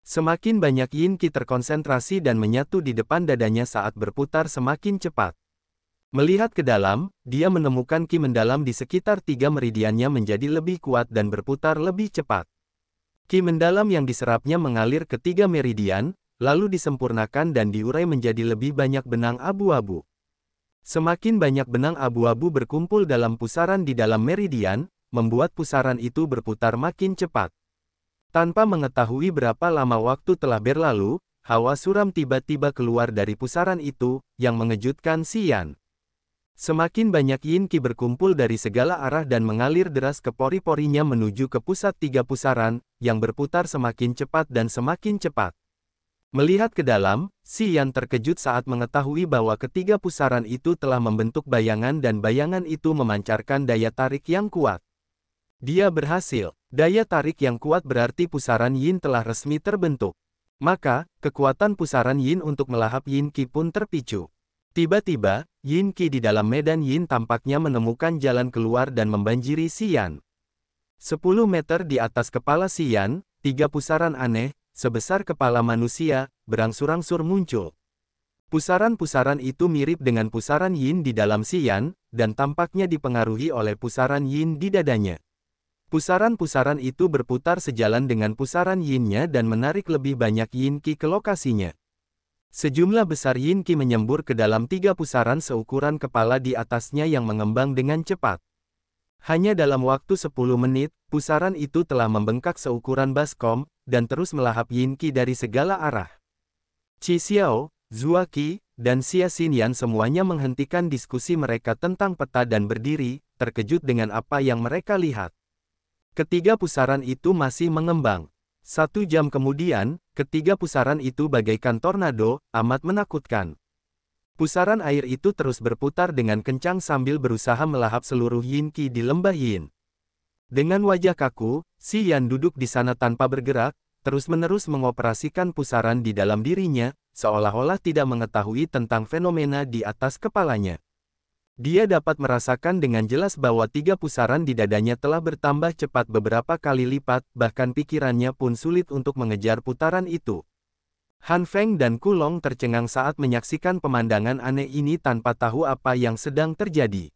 Semakin banyak Yin Qi terkonsentrasi dan menyatu di depan dadanya saat berputar semakin cepat. Melihat ke dalam, dia menemukan Qi mendalam di sekitar tiga meridiannya menjadi lebih kuat dan berputar lebih cepat. Ki mendalam yang diserapnya mengalir ke tiga meridian, lalu disempurnakan dan diurai menjadi lebih banyak benang abu-abu. Semakin banyak benang abu-abu berkumpul dalam pusaran di dalam meridian, membuat pusaran itu berputar makin cepat. Tanpa mengetahui berapa lama waktu telah berlalu, hawa suram tiba-tiba keluar dari pusaran itu, yang mengejutkan Sian. Semakin banyak yin ki berkumpul dari segala arah dan mengalir deras ke pori-porinya menuju ke pusat tiga pusaran, yang berputar semakin cepat dan semakin cepat. Melihat ke dalam, Si Yan terkejut saat mengetahui bahwa ketiga pusaran itu telah membentuk bayangan dan bayangan itu memancarkan daya tarik yang kuat. Dia berhasil. Daya tarik yang kuat berarti pusaran Yin telah resmi terbentuk. Maka, kekuatan pusaran Yin untuk melahap Yin Qi pun terpicu. Tiba-tiba, Yin Qi di dalam medan Yin tampaknya menemukan jalan keluar dan membanjiri Yan. 10 meter di atas kepala Sian, tiga pusaran aneh, sebesar kepala manusia, berangsur-angsur muncul. Pusaran-pusaran itu mirip dengan pusaran yin di dalam Sian, dan tampaknya dipengaruhi oleh pusaran yin di dadanya. Pusaran-pusaran itu berputar sejalan dengan pusaran yinnya dan menarik lebih banyak yin ki ke lokasinya. Sejumlah besar yin ki menyembur ke dalam tiga pusaran seukuran kepala di atasnya yang mengembang dengan cepat. Hanya dalam waktu 10 menit, pusaran itu telah membengkak seukuran baskom, dan terus melahap Yinki dari segala arah. Qi Xiao, Zua Qi, dan Xia Xinyan semuanya menghentikan diskusi mereka tentang peta dan berdiri, terkejut dengan apa yang mereka lihat. Ketiga pusaran itu masih mengembang. Satu jam kemudian, ketiga pusaran itu bagaikan tornado, amat menakutkan. Pusaran air itu terus berputar dengan kencang sambil berusaha melahap seluruh Yin Qi di lembah Yin. Dengan wajah kaku, Si Yan duduk di sana tanpa bergerak, terus-menerus mengoperasikan pusaran di dalam dirinya, seolah-olah tidak mengetahui tentang fenomena di atas kepalanya. Dia dapat merasakan dengan jelas bahwa tiga pusaran di dadanya telah bertambah cepat beberapa kali lipat, bahkan pikirannya pun sulit untuk mengejar putaran itu. Han Feng dan Kulong tercengang saat menyaksikan pemandangan aneh ini tanpa tahu apa yang sedang terjadi.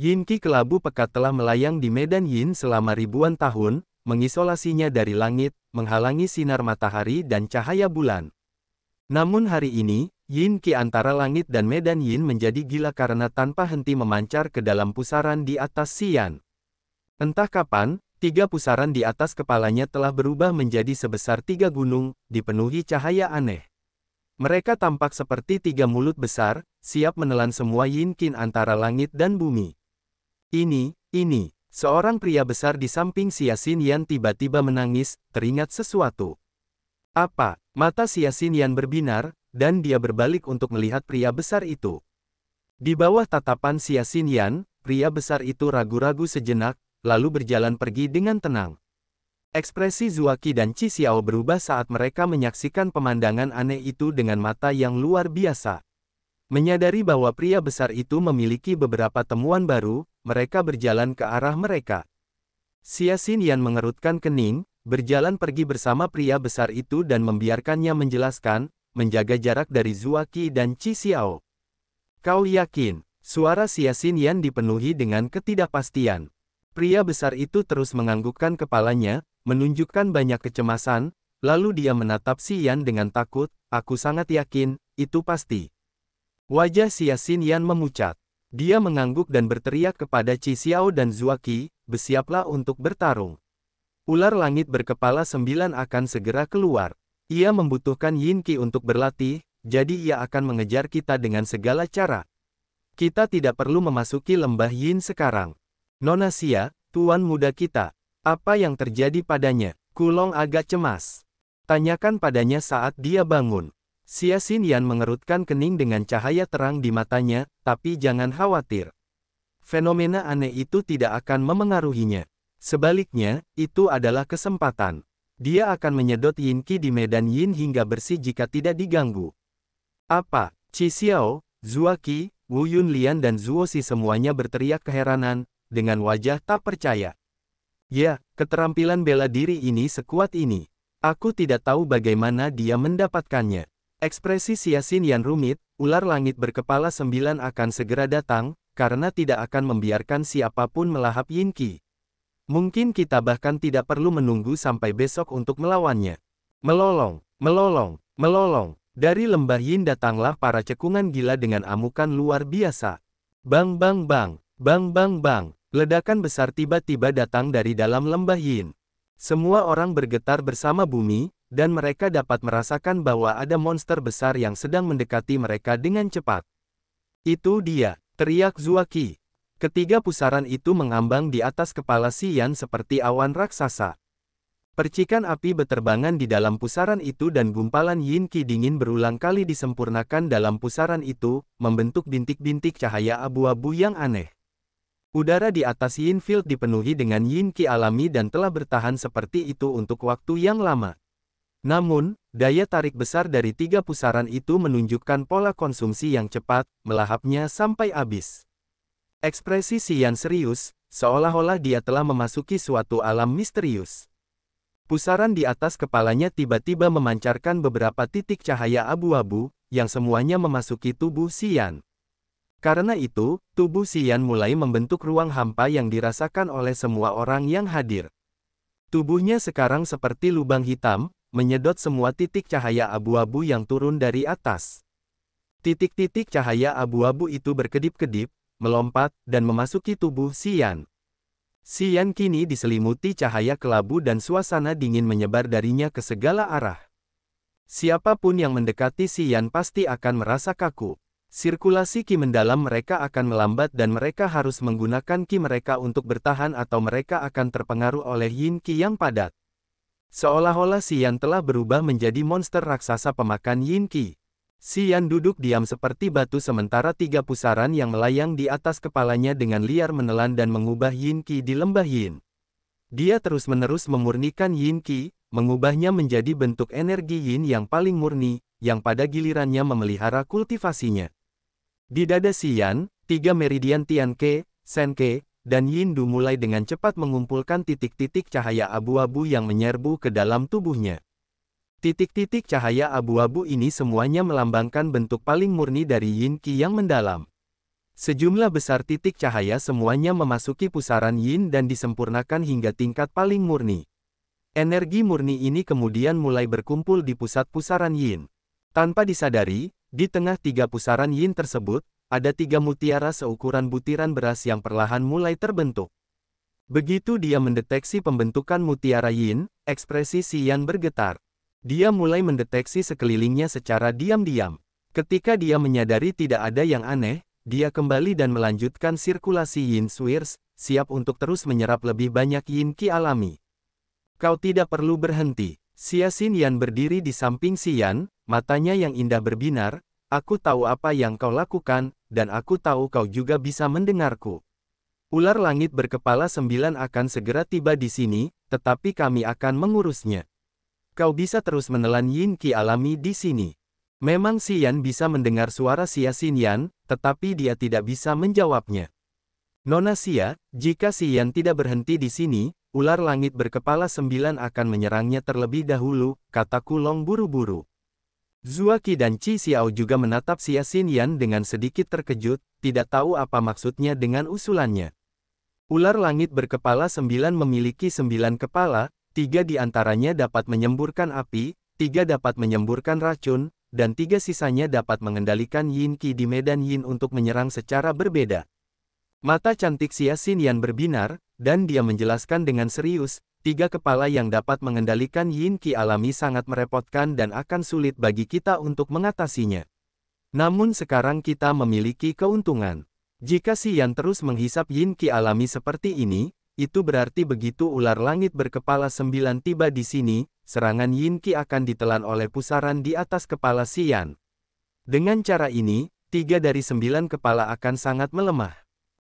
Yin Qi kelabu pekat telah melayang di medan Yin selama ribuan tahun, mengisolasinya dari langit, menghalangi sinar matahari dan cahaya bulan. Namun hari ini, Yin Qi antara langit dan medan Yin menjadi gila karena tanpa henti memancar ke dalam pusaran di atas Xian. Entah kapan, Tiga pusaran di atas kepalanya telah berubah menjadi sebesar tiga gunung, dipenuhi cahaya aneh. Mereka tampak seperti tiga mulut besar, siap menelan semua Yin yinkin antara langit dan bumi. Ini, ini, seorang pria besar di samping Siasin Yan tiba-tiba menangis, teringat sesuatu. Apa? Mata Siasin Yan berbinar, dan dia berbalik untuk melihat pria besar itu. Di bawah tatapan Siasin Yan, pria besar itu ragu-ragu sejenak, lalu berjalan pergi dengan tenang. Ekspresi Zuaki dan Chi Xiao berubah saat mereka menyaksikan pemandangan aneh itu dengan mata yang luar biasa. Menyadari bahwa pria besar itu memiliki beberapa temuan baru, mereka berjalan ke arah mereka. Xia Xinyan mengerutkan kening, berjalan pergi bersama pria besar itu dan membiarkannya menjelaskan, menjaga jarak dari Zuaki dan Chi Xiao. Kau yakin? Suara Xia Xinyan dipenuhi dengan ketidakpastian. Pria besar itu terus menganggukkan kepalanya, menunjukkan banyak kecemasan, lalu dia menatap Si dengan takut, aku sangat yakin, itu pasti. Wajah Si Yasin Yan memucat. Dia mengangguk dan berteriak kepada Ci Xiao dan Zuaki, bersiaplah untuk bertarung. Ular langit berkepala sembilan akan segera keluar. Ia membutuhkan Yin Qi untuk berlatih, jadi ia akan mengejar kita dengan segala cara. Kita tidak perlu memasuki lembah Yin sekarang. Nona Sia, tuan muda kita, apa yang terjadi padanya? Kulong agak cemas. Tanyakan padanya saat dia bangun. Sia Yan mengerutkan kening dengan cahaya terang di matanya, tapi jangan khawatir. Fenomena aneh itu tidak akan memengaruhinya. Sebaliknya, itu adalah kesempatan. Dia akan menyedot yin qi di medan yin hingga bersih jika tidak diganggu. Apa? Qi Xiao, Zua Qi, Wu Yunlian dan Zuo Si semuanya berteriak keheranan, dengan wajah tak percaya. Ya, keterampilan bela diri ini sekuat ini. Aku tidak tahu bagaimana dia mendapatkannya. Ekspresi Siasin yang rumit, ular langit berkepala sembilan akan segera datang, karena tidak akan membiarkan siapapun melahap Yinki. Mungkin kita bahkan tidak perlu menunggu sampai besok untuk melawannya. Melolong, melolong, melolong. Dari lembah Yin datanglah para cekungan gila dengan amukan luar biasa. Bang bang bang, bang bang bang, Ledakan besar tiba-tiba datang dari dalam lembah Yin. Semua orang bergetar bersama bumi, dan mereka dapat merasakan bahwa ada monster besar yang sedang mendekati mereka dengan cepat. Itu dia, teriak Zuaki. Ketiga pusaran itu mengambang di atas kepala Xian seperti awan raksasa. Percikan api beterbangan di dalam pusaran itu dan gumpalan Yin Qi dingin berulang kali disempurnakan dalam pusaran itu, membentuk bintik-bintik cahaya abu-abu yang aneh. Udara di atas Yinfield dipenuhi dengan yin ki alami dan telah bertahan seperti itu untuk waktu yang lama. Namun, daya tarik besar dari tiga pusaran itu menunjukkan pola konsumsi yang cepat, melahapnya sampai habis. Ekspresi Sian serius, seolah-olah dia telah memasuki suatu alam misterius. Pusaran di atas kepalanya tiba-tiba memancarkan beberapa titik cahaya abu-abu, yang semuanya memasuki tubuh Sian. Karena itu, tubuh Sian mulai membentuk ruang hampa yang dirasakan oleh semua orang yang hadir. Tubuhnya sekarang seperti lubang hitam, menyedot semua titik cahaya abu-abu yang turun dari atas. Titik-titik cahaya abu-abu itu berkedip-kedip, melompat, dan memasuki tubuh Sian. Sian kini diselimuti cahaya kelabu dan suasana dingin menyebar darinya ke segala arah. Siapapun yang mendekati Sian pasti akan merasa kaku. Sirkulasi ki mendalam mereka akan melambat dan mereka harus menggunakan ki mereka untuk bertahan atau mereka akan terpengaruh oleh yin ki yang padat. Seolah-olah Yan telah berubah menjadi monster raksasa pemakan yin ki. Yan duduk diam seperti batu sementara tiga pusaran yang melayang di atas kepalanya dengan liar menelan dan mengubah yin ki di lembah yin. Dia terus-menerus memurnikan yin ki, mengubahnya menjadi bentuk energi yin yang paling murni, yang pada gilirannya memelihara kultivasinya. Di dada Xian, tiga meridian Tianke, Senke, dan Yindu mulai dengan cepat mengumpulkan titik-titik cahaya abu-abu yang menyerbu ke dalam tubuhnya. Titik-titik cahaya abu-abu ini semuanya melambangkan bentuk paling murni dari Yin Qi yang mendalam. Sejumlah besar titik cahaya semuanya memasuki pusaran Yin dan disempurnakan hingga tingkat paling murni. Energi murni ini kemudian mulai berkumpul di pusat pusaran Yin. Tanpa disadari, di tengah tiga pusaran yin tersebut, ada tiga mutiara seukuran butiran beras yang perlahan mulai terbentuk. Begitu dia mendeteksi pembentukan mutiara yin, ekspresi Xian bergetar. Dia mulai mendeteksi sekelilingnya secara diam-diam. Ketika dia menyadari tidak ada yang aneh, dia kembali dan melanjutkan sirkulasi yin swirs, siap untuk terus menyerap lebih banyak yin ki alami. Kau tidak perlu berhenti. Xia Xin Yan berdiri di samping Xian, Matanya yang indah berbinar, aku tahu apa yang kau lakukan, dan aku tahu kau juga bisa mendengarku. Ular langit berkepala sembilan akan segera tiba di sini, tetapi kami akan mengurusnya. Kau bisa terus menelan Yin Ki alami di sini. Memang Yan bisa mendengar suara Sia Yan, tetapi dia tidak bisa menjawabnya. Nona Sia, jika Yan tidak berhenti di sini, ular langit berkepala sembilan akan menyerangnya terlebih dahulu, Kataku Long buru-buru. Zuaki dan Chi Xiao juga menatap Xia Xinyan dengan sedikit terkejut, tidak tahu apa maksudnya dengan usulannya. Ular langit berkepala sembilan memiliki sembilan kepala, tiga di antaranya dapat menyemburkan api, tiga dapat menyemburkan racun, dan tiga sisanya dapat mengendalikan yin Qi di medan yin untuk menyerang secara berbeda. Mata cantik Xia Xinyan berbinar, dan dia menjelaskan dengan serius, tiga kepala yang dapat mengendalikan yin ki alami sangat merepotkan dan akan sulit bagi kita untuk mengatasinya. Namun sekarang kita memiliki keuntungan. Jika si Yan terus menghisap yin ki alami seperti ini, itu berarti begitu ular langit berkepala sembilan tiba di sini, serangan yin ki akan ditelan oleh pusaran di atas kepala si Yan. Dengan cara ini, tiga dari sembilan kepala akan sangat melemah.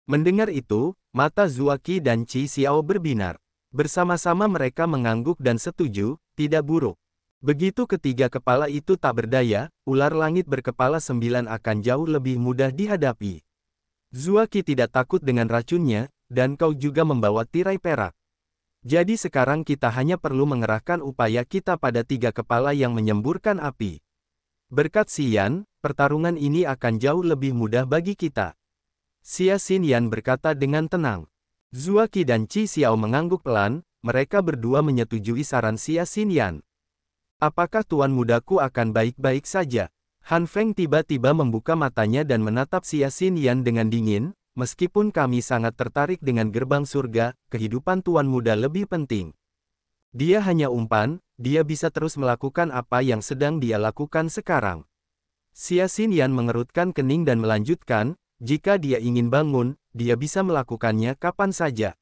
Mendengar itu, mata Zuaki dan Qi Xiao berbinar. Bersama-sama mereka mengangguk dan setuju, tidak buruk. Begitu ketiga kepala itu tak berdaya, ular langit berkepala sembilan akan jauh lebih mudah dihadapi. Zuaki tidak takut dengan racunnya, dan kau juga membawa tirai perak. Jadi sekarang kita hanya perlu mengerahkan upaya kita pada tiga kepala yang menyemburkan api. Berkat Xian, pertarungan ini akan jauh lebih mudah bagi kita. Xia Xin Yan berkata dengan tenang. Zuaki dan Qi Xiao mengangguk pelan, mereka berdua menyetujui saran Xia Xinyan. Apakah tuan mudaku akan baik-baik saja? Han Feng tiba-tiba membuka matanya dan menatap Xia Xinyan dengan dingin, meskipun kami sangat tertarik dengan gerbang surga, kehidupan tuan muda lebih penting. Dia hanya umpan, dia bisa terus melakukan apa yang sedang dia lakukan sekarang. Xia Xinyan mengerutkan kening dan melanjutkan, jika dia ingin bangun, dia bisa melakukannya kapan saja.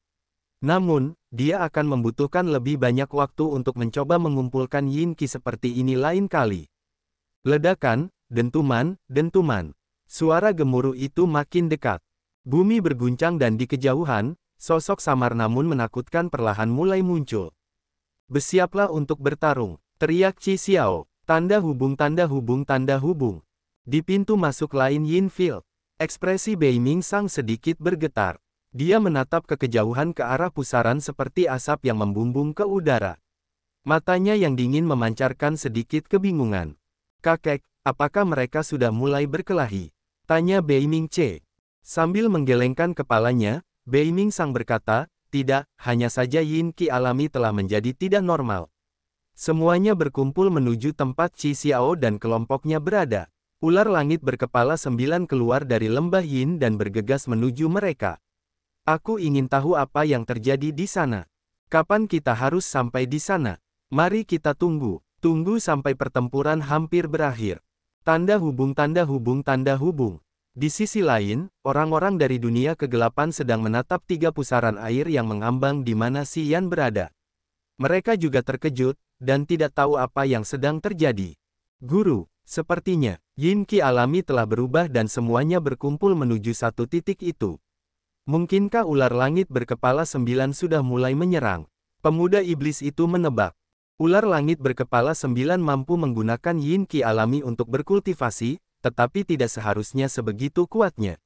Namun, dia akan membutuhkan lebih banyak waktu untuk mencoba mengumpulkan yin yinki seperti ini lain kali. Ledakan, dentuman, dentuman. Suara gemuruh itu makin dekat. Bumi berguncang dan di kejauhan, sosok samar namun menakutkan perlahan mulai muncul. Bersiaplah untuk bertarung, teriak Chi Xiao. Tanda hubung tanda hubung tanda hubung. Di pintu masuk lain Yin Field. Ekspresi Bei Ming Sang sedikit bergetar. Dia menatap ke kejauhan ke arah pusaran seperti asap yang membumbung ke udara. Matanya yang dingin memancarkan sedikit kebingungan. Kakek, apakah mereka sudah mulai berkelahi? Tanya Bei Ming Che, Sambil menggelengkan kepalanya, Bei Ming Sang berkata, tidak, hanya saja Yin Ki alami telah menjadi tidak normal. Semuanya berkumpul menuju tempat Chi Xiao dan kelompoknya berada. Ular langit berkepala sembilan keluar dari lembah Yin dan bergegas menuju mereka. Aku ingin tahu apa yang terjadi di sana. Kapan kita harus sampai di sana? Mari kita tunggu. Tunggu sampai pertempuran hampir berakhir. Tanda hubung tanda hubung tanda hubung. Di sisi lain, orang-orang dari dunia kegelapan sedang menatap tiga pusaran air yang mengambang di mana Si Yan berada. Mereka juga terkejut, dan tidak tahu apa yang sedang terjadi. Guru, Sepertinya, yin Qi alami telah berubah dan semuanya berkumpul menuju satu titik itu. Mungkinkah ular langit berkepala sembilan sudah mulai menyerang? Pemuda iblis itu menebak. Ular langit berkepala sembilan mampu menggunakan yin Qi alami untuk berkultivasi, tetapi tidak seharusnya sebegitu kuatnya.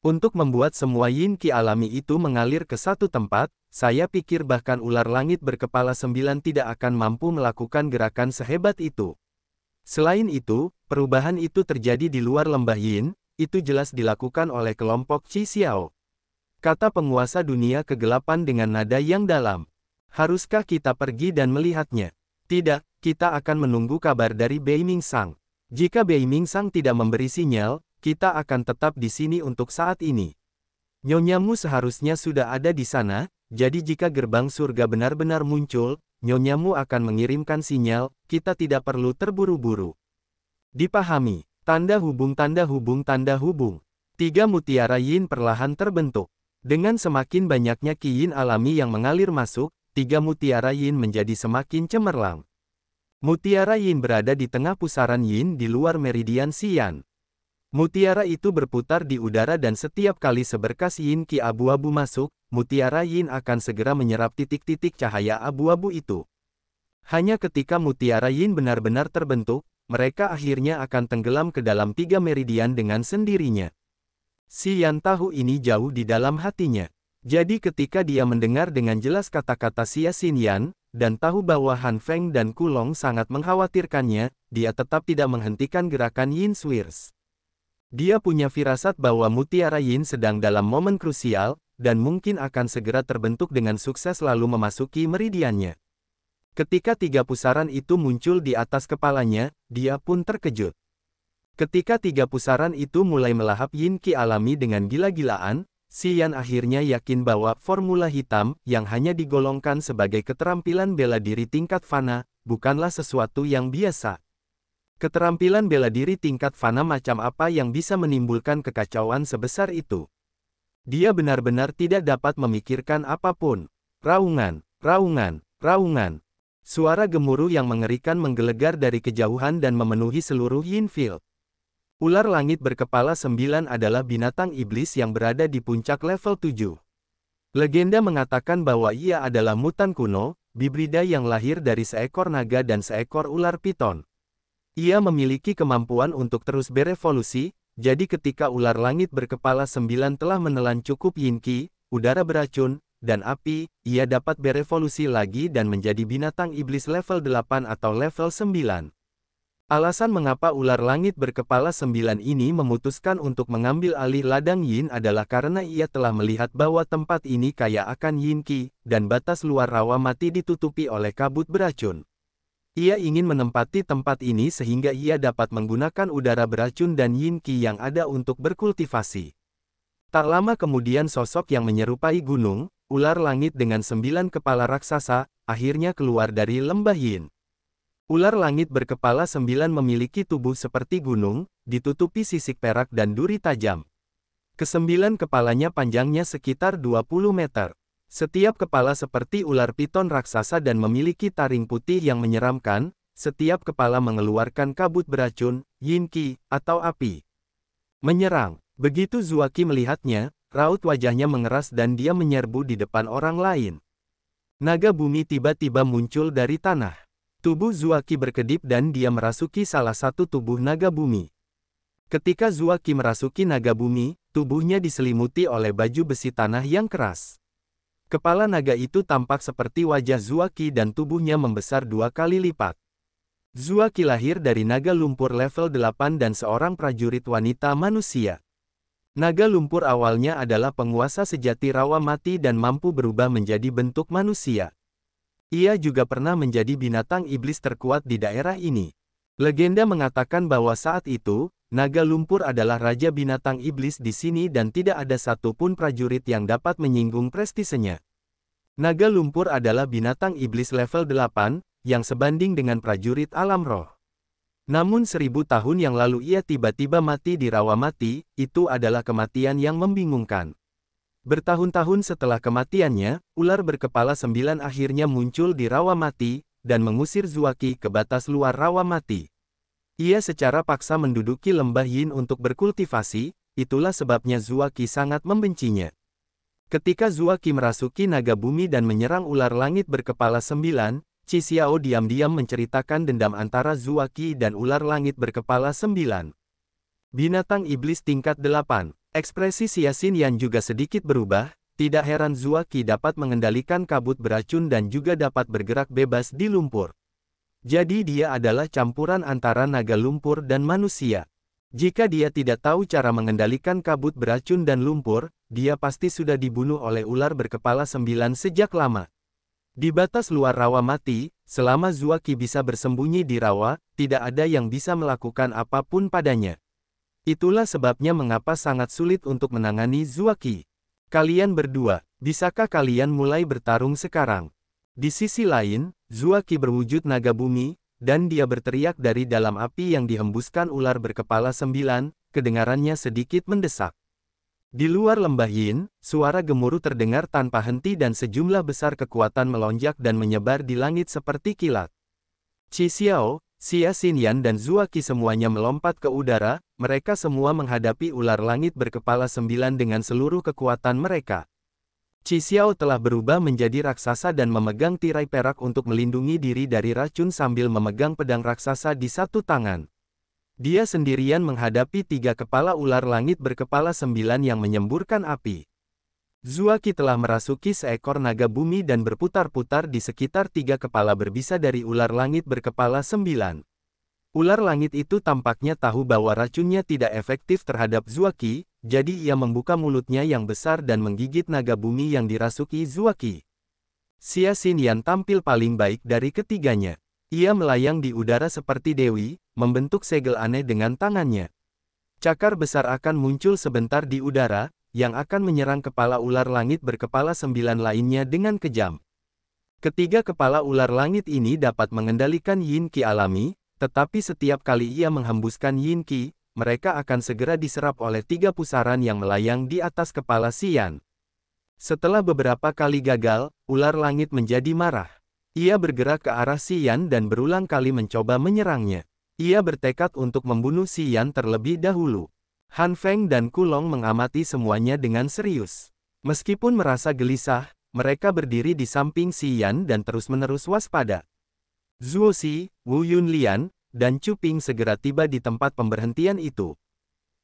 Untuk membuat semua yin Qi alami itu mengalir ke satu tempat, saya pikir bahkan ular langit berkepala sembilan tidak akan mampu melakukan gerakan sehebat itu. Selain itu, perubahan itu terjadi di luar lembah Yin, itu jelas dilakukan oleh kelompok Qi Xiao. Kata penguasa dunia kegelapan dengan nada yang dalam. Haruskah kita pergi dan melihatnya? Tidak, kita akan menunggu kabar dari Bei Ming Sang. Jika Bei Ming Sang tidak memberi sinyal, kita akan tetap di sini untuk saat ini. Nyonyamu seharusnya sudah ada di sana, jadi jika gerbang surga benar-benar muncul, Nyonyamu akan mengirimkan sinyal, kita tidak perlu terburu-buru. Dipahami, tanda hubung tanda hubung tanda hubung. Tiga mutiara yin perlahan terbentuk. Dengan semakin banyaknya ki alami yang mengalir masuk, tiga mutiara yin menjadi semakin cemerlang. Mutiara yin berada di tengah pusaran yin di luar meridian sian. Mutiara itu berputar di udara dan setiap kali seberkas yin ki abu-abu masuk, mutiara yin akan segera menyerap titik-titik cahaya abu-abu itu. Hanya ketika mutiara yin benar-benar terbentuk, mereka akhirnya akan tenggelam ke dalam tiga meridian dengan sendirinya. Si Yan tahu ini jauh di dalam hatinya. Jadi ketika dia mendengar dengan jelas kata-kata Xia Xin Yan, dan tahu bahwa Han Feng dan Kulong sangat mengkhawatirkannya, dia tetap tidak menghentikan gerakan Yin Swirs. Dia punya firasat bahwa Mutiara Yin sedang dalam momen krusial, dan mungkin akan segera terbentuk dengan sukses lalu memasuki meridiannya. Ketika tiga pusaran itu muncul di atas kepalanya, dia pun terkejut. Ketika tiga pusaran itu mulai melahap yin ki alami dengan gila-gilaan, Si Yan akhirnya yakin bahwa formula hitam yang hanya digolongkan sebagai keterampilan bela diri tingkat fana, bukanlah sesuatu yang biasa. Keterampilan bela diri tingkat Fana macam apa yang bisa menimbulkan kekacauan sebesar itu? Dia benar-benar tidak dapat memikirkan apapun. Raungan, raungan, raungan. Suara gemuruh yang mengerikan menggelegar dari kejauhan dan memenuhi seluruh Yinfield. Ular langit berkepala sembilan adalah binatang iblis yang berada di puncak level 7. Legenda mengatakan bahwa ia adalah mutan kuno, bibrida yang lahir dari seekor naga dan seekor ular piton. Ia memiliki kemampuan untuk terus berevolusi, jadi ketika ular langit berkepala sembilan telah menelan cukup yinki, udara beracun, dan api, ia dapat berevolusi lagi dan menjadi binatang iblis level 8 atau level 9. Alasan mengapa ular langit berkepala sembilan ini memutuskan untuk mengambil alih ladang Yin adalah karena ia telah melihat bahwa tempat ini kaya akan yinki, dan batas luar rawa mati ditutupi oleh kabut beracun. Ia ingin menempati tempat ini sehingga ia dapat menggunakan udara beracun dan yin qi yang ada untuk berkultivasi. Tak lama kemudian sosok yang menyerupai gunung, ular langit dengan sembilan kepala raksasa, akhirnya keluar dari lembah yin. Ular langit berkepala sembilan memiliki tubuh seperti gunung, ditutupi sisik perak dan duri tajam. Kesembilan kepalanya panjangnya sekitar 20 meter. Setiap kepala seperti ular piton raksasa dan memiliki taring putih yang menyeramkan, setiap kepala mengeluarkan kabut beracun, yinki, atau api. Menyerang. Begitu Zuaki melihatnya, raut wajahnya mengeras dan dia menyerbu di depan orang lain. Naga bumi tiba-tiba muncul dari tanah. Tubuh Zuaki berkedip dan dia merasuki salah satu tubuh naga bumi. Ketika Zuaki merasuki naga bumi, tubuhnya diselimuti oleh baju besi tanah yang keras. Kepala naga itu tampak seperti wajah Zuaki dan tubuhnya membesar dua kali lipat. Zuaki lahir dari naga lumpur level 8 dan seorang prajurit wanita manusia. Naga lumpur awalnya adalah penguasa sejati rawa mati dan mampu berubah menjadi bentuk manusia. Ia juga pernah menjadi binatang iblis terkuat di daerah ini. Legenda mengatakan bahwa saat itu, Naga lumpur adalah raja binatang iblis di sini dan tidak ada satupun prajurit yang dapat menyinggung prestisenya. Naga lumpur adalah binatang iblis level 8, yang sebanding dengan prajurit alam roh. Namun seribu tahun yang lalu ia tiba-tiba mati di rawa mati, itu adalah kematian yang membingungkan. Bertahun-tahun setelah kematiannya, ular berkepala sembilan akhirnya muncul di rawa mati, dan mengusir Zuaki ke batas luar rawa mati. Ia secara paksa menduduki lembah Yin untuk berkultivasi, itulah sebabnya Zuaki sangat membencinya. Ketika Zuaki merasuki naga bumi dan menyerang ular langit berkepala sembilan, Cixiao diam-diam menceritakan dendam antara Zuaki dan ular langit berkepala sembilan. Binatang iblis tingkat delapan. Ekspresi Siasin yang juga sedikit berubah, tidak heran Zuaki dapat mengendalikan kabut beracun dan juga dapat bergerak bebas di lumpur. Jadi dia adalah campuran antara naga lumpur dan manusia. Jika dia tidak tahu cara mengendalikan kabut beracun dan lumpur, dia pasti sudah dibunuh oleh ular berkepala sembilan sejak lama. Di batas luar rawa mati, selama Zuaki bisa bersembunyi di rawa, tidak ada yang bisa melakukan apapun padanya. Itulah sebabnya mengapa sangat sulit untuk menangani Zuaki. Kalian berdua, bisakah kalian mulai bertarung sekarang? Di sisi lain, Zuaki berwujud naga bumi, dan dia berteriak dari dalam api yang dihembuskan ular berkepala sembilan, kedengarannya sedikit mendesak. Di luar lembah Yin, suara gemuruh terdengar tanpa henti dan sejumlah besar kekuatan melonjak dan menyebar di langit seperti kilat. Qi Xiao, Xia Xinyan dan Zuaki semuanya melompat ke udara, mereka semua menghadapi ular langit berkepala sembilan dengan seluruh kekuatan mereka. Xiao telah berubah menjadi raksasa dan memegang tirai perak untuk melindungi diri dari racun sambil memegang pedang raksasa di satu tangan. Dia sendirian menghadapi tiga kepala ular langit berkepala sembilan yang menyemburkan api. Zuaki telah merasuki seekor naga bumi dan berputar-putar di sekitar tiga kepala berbisa dari ular langit berkepala sembilan. Ular langit itu tampaknya tahu bahwa racunnya tidak efektif terhadap Zuaki, jadi ia membuka mulutnya yang besar dan menggigit naga bumi yang dirasuki Zuaki. Xia Xinyan tampil paling baik dari ketiganya. Ia melayang di udara seperti Dewi, membentuk segel aneh dengan tangannya. Cakar besar akan muncul sebentar di udara, yang akan menyerang kepala ular langit berkepala sembilan lainnya dengan kejam. Ketiga kepala ular langit ini dapat mengendalikan yin Qi alami, tetapi setiap kali ia menghembuskan yin Qi mereka akan segera diserap oleh tiga pusaran yang melayang di atas kepala Sian. Setelah beberapa kali gagal, ular langit menjadi marah. Ia bergerak ke arah Sian dan berulang kali mencoba menyerangnya. Ia bertekad untuk membunuh Sian terlebih dahulu. Han Feng dan Kulong mengamati semuanya dengan serius. Meskipun merasa gelisah, mereka berdiri di samping Sian dan terus-menerus waspada. Zhuo Xi, Wu Yunlian, dan Cuping segera tiba di tempat pemberhentian itu.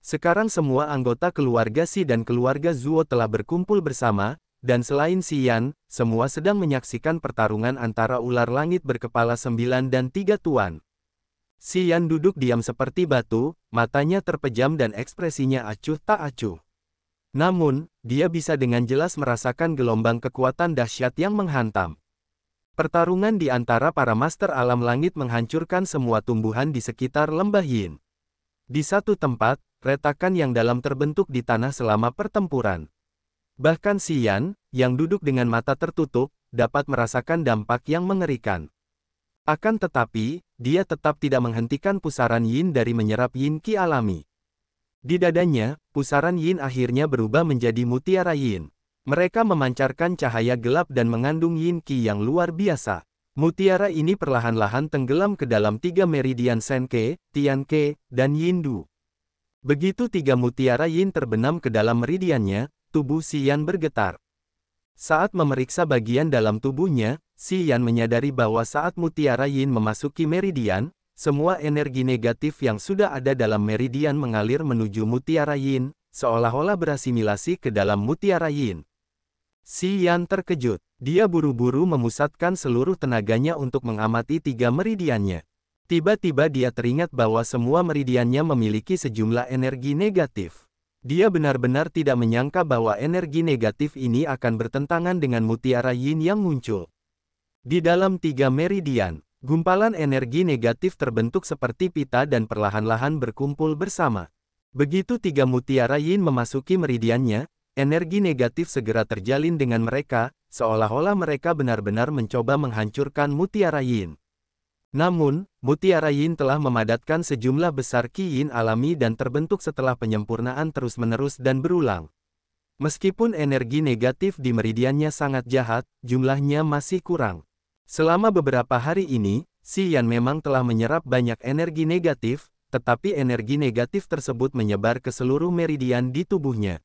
Sekarang semua anggota keluarga Si dan keluarga Zuo telah berkumpul bersama, dan selain Si Yan, semua sedang menyaksikan pertarungan antara ular langit berkepala sembilan dan tiga tuan. Si Yan duduk diam seperti batu, matanya terpejam dan ekspresinya acuh tak acuh. Namun, dia bisa dengan jelas merasakan gelombang kekuatan dahsyat yang menghantam. Pertarungan di antara para Master Alam Langit menghancurkan semua tumbuhan di sekitar lembah Yin. Di satu tempat, retakan yang dalam terbentuk di tanah selama pertempuran. Bahkan Yan, yang duduk dengan mata tertutup, dapat merasakan dampak yang mengerikan. Akan tetapi, dia tetap tidak menghentikan pusaran Yin dari menyerap Yin Ki alami. Di dadanya, pusaran Yin akhirnya berubah menjadi mutiara Yin. Mereka memancarkan cahaya gelap dan mengandung yin qi yang luar biasa. Mutiara ini perlahan-lahan tenggelam ke dalam tiga meridian Senke, Tianke, dan Yindu. Begitu tiga mutiara yin terbenam ke dalam meridiannya, tubuh Xian bergetar. Saat memeriksa bagian dalam tubuhnya, Xian menyadari bahwa saat mutiara yin memasuki meridian, semua energi negatif yang sudah ada dalam meridian mengalir menuju mutiara yin, seolah-olah berasimilasi ke dalam mutiara yin. Si Yan terkejut. Dia buru-buru memusatkan seluruh tenaganya untuk mengamati tiga meridiannya. Tiba-tiba dia teringat bahwa semua meridiannya memiliki sejumlah energi negatif. Dia benar-benar tidak menyangka bahwa energi negatif ini akan bertentangan dengan mutiara yin yang muncul. Di dalam tiga meridian, gumpalan energi negatif terbentuk seperti pita dan perlahan-lahan berkumpul bersama. Begitu tiga mutiara yin memasuki meridiannya, Energi negatif segera terjalin dengan mereka, seolah-olah mereka benar-benar mencoba menghancurkan mutiara yin. Namun, mutiara yin telah memadatkan sejumlah besar ki yin alami dan terbentuk setelah penyempurnaan terus-menerus dan berulang. Meskipun energi negatif di meridiannya sangat jahat, jumlahnya masih kurang. Selama beberapa hari ini, Si Yan memang telah menyerap banyak energi negatif, tetapi energi negatif tersebut menyebar ke seluruh meridian di tubuhnya.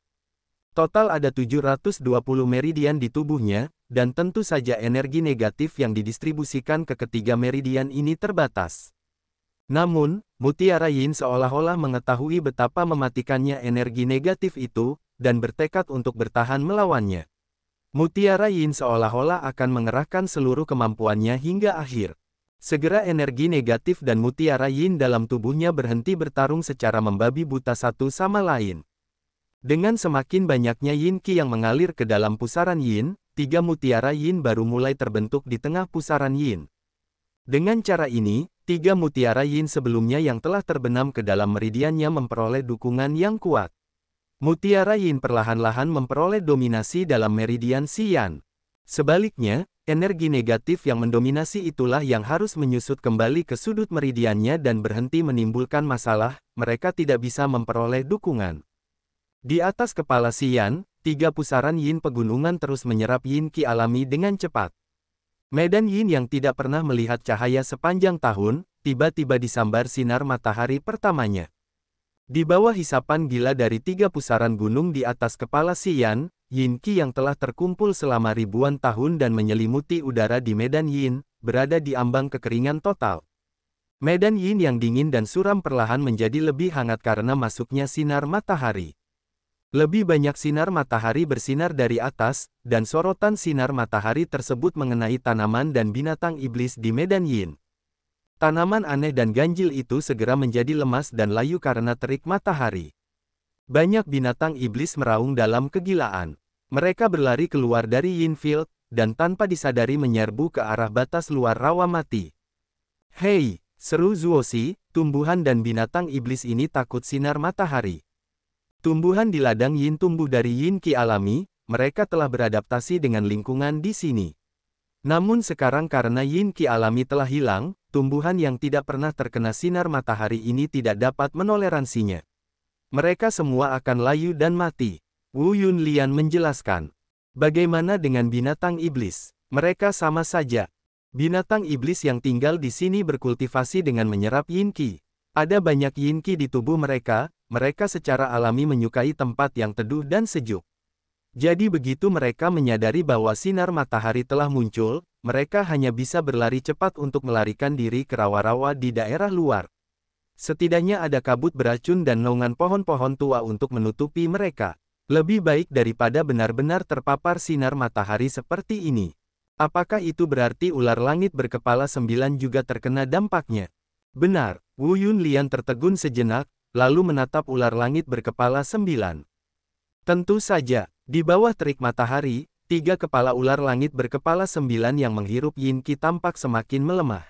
Total ada 720 meridian di tubuhnya, dan tentu saja energi negatif yang didistribusikan ke ketiga meridian ini terbatas. Namun, Mutiara Yin seolah-olah mengetahui betapa mematikannya energi negatif itu, dan bertekad untuk bertahan melawannya. Mutiara Yin seolah-olah akan mengerahkan seluruh kemampuannya hingga akhir. Segera energi negatif dan mutiara Yin dalam tubuhnya berhenti bertarung secara membabi buta satu sama lain. Dengan semakin banyaknya yin qi yang mengalir ke dalam pusaran yin, tiga mutiara yin baru mulai terbentuk di tengah pusaran yin. Dengan cara ini, tiga mutiara yin sebelumnya yang telah terbenam ke dalam meridiannya memperoleh dukungan yang kuat. Mutiara yin perlahan-lahan memperoleh dominasi dalam meridian Sian. Sebaliknya, energi negatif yang mendominasi itulah yang harus menyusut kembali ke sudut meridiannya dan berhenti menimbulkan masalah, mereka tidak bisa memperoleh dukungan. Di atas kepala Xian, tiga pusaran yin pegunungan terus menyerap yin ki alami dengan cepat. Medan yin yang tidak pernah melihat cahaya sepanjang tahun, tiba-tiba disambar sinar matahari pertamanya. Di bawah hisapan gila dari tiga pusaran gunung di atas kepala Xian, yin ki yang telah terkumpul selama ribuan tahun dan menyelimuti udara di medan yin, berada di ambang kekeringan total. Medan yin yang dingin dan suram perlahan menjadi lebih hangat karena masuknya sinar matahari. Lebih banyak sinar matahari bersinar dari atas, dan sorotan sinar matahari tersebut mengenai tanaman dan binatang iblis di medan yin. Tanaman aneh dan ganjil itu segera menjadi lemas dan layu karena terik matahari. Banyak binatang iblis meraung dalam kegilaan. Mereka berlari keluar dari Yinfield dan tanpa disadari menyerbu ke arah batas luar rawa mati. Hei, seru Zuo Zuosi, tumbuhan dan binatang iblis ini takut sinar matahari. Tumbuhan di ladang yin tumbuh dari yin ki alami, mereka telah beradaptasi dengan lingkungan di sini. Namun sekarang karena yin ki alami telah hilang, tumbuhan yang tidak pernah terkena sinar matahari ini tidak dapat menoleransinya. Mereka semua akan layu dan mati. Wu Lian menjelaskan. Bagaimana dengan binatang iblis? Mereka sama saja. Binatang iblis yang tinggal di sini berkultivasi dengan menyerap yin ki. Ada banyak yin ki di tubuh mereka, mereka secara alami menyukai tempat yang teduh dan sejuk. Jadi begitu mereka menyadari bahwa sinar matahari telah muncul, mereka hanya bisa berlari cepat untuk melarikan diri ke rawa-rawa di daerah luar. Setidaknya ada kabut beracun dan naungan pohon-pohon tua untuk menutupi mereka. Lebih baik daripada benar-benar terpapar sinar matahari seperti ini. Apakah itu berarti ular langit berkepala sembilan juga terkena dampaknya? Benar, Wu Lian tertegun sejenak, lalu menatap ular langit berkepala sembilan. Tentu saja, di bawah terik matahari, tiga kepala ular langit berkepala sembilan yang menghirup yin qi tampak semakin melemah.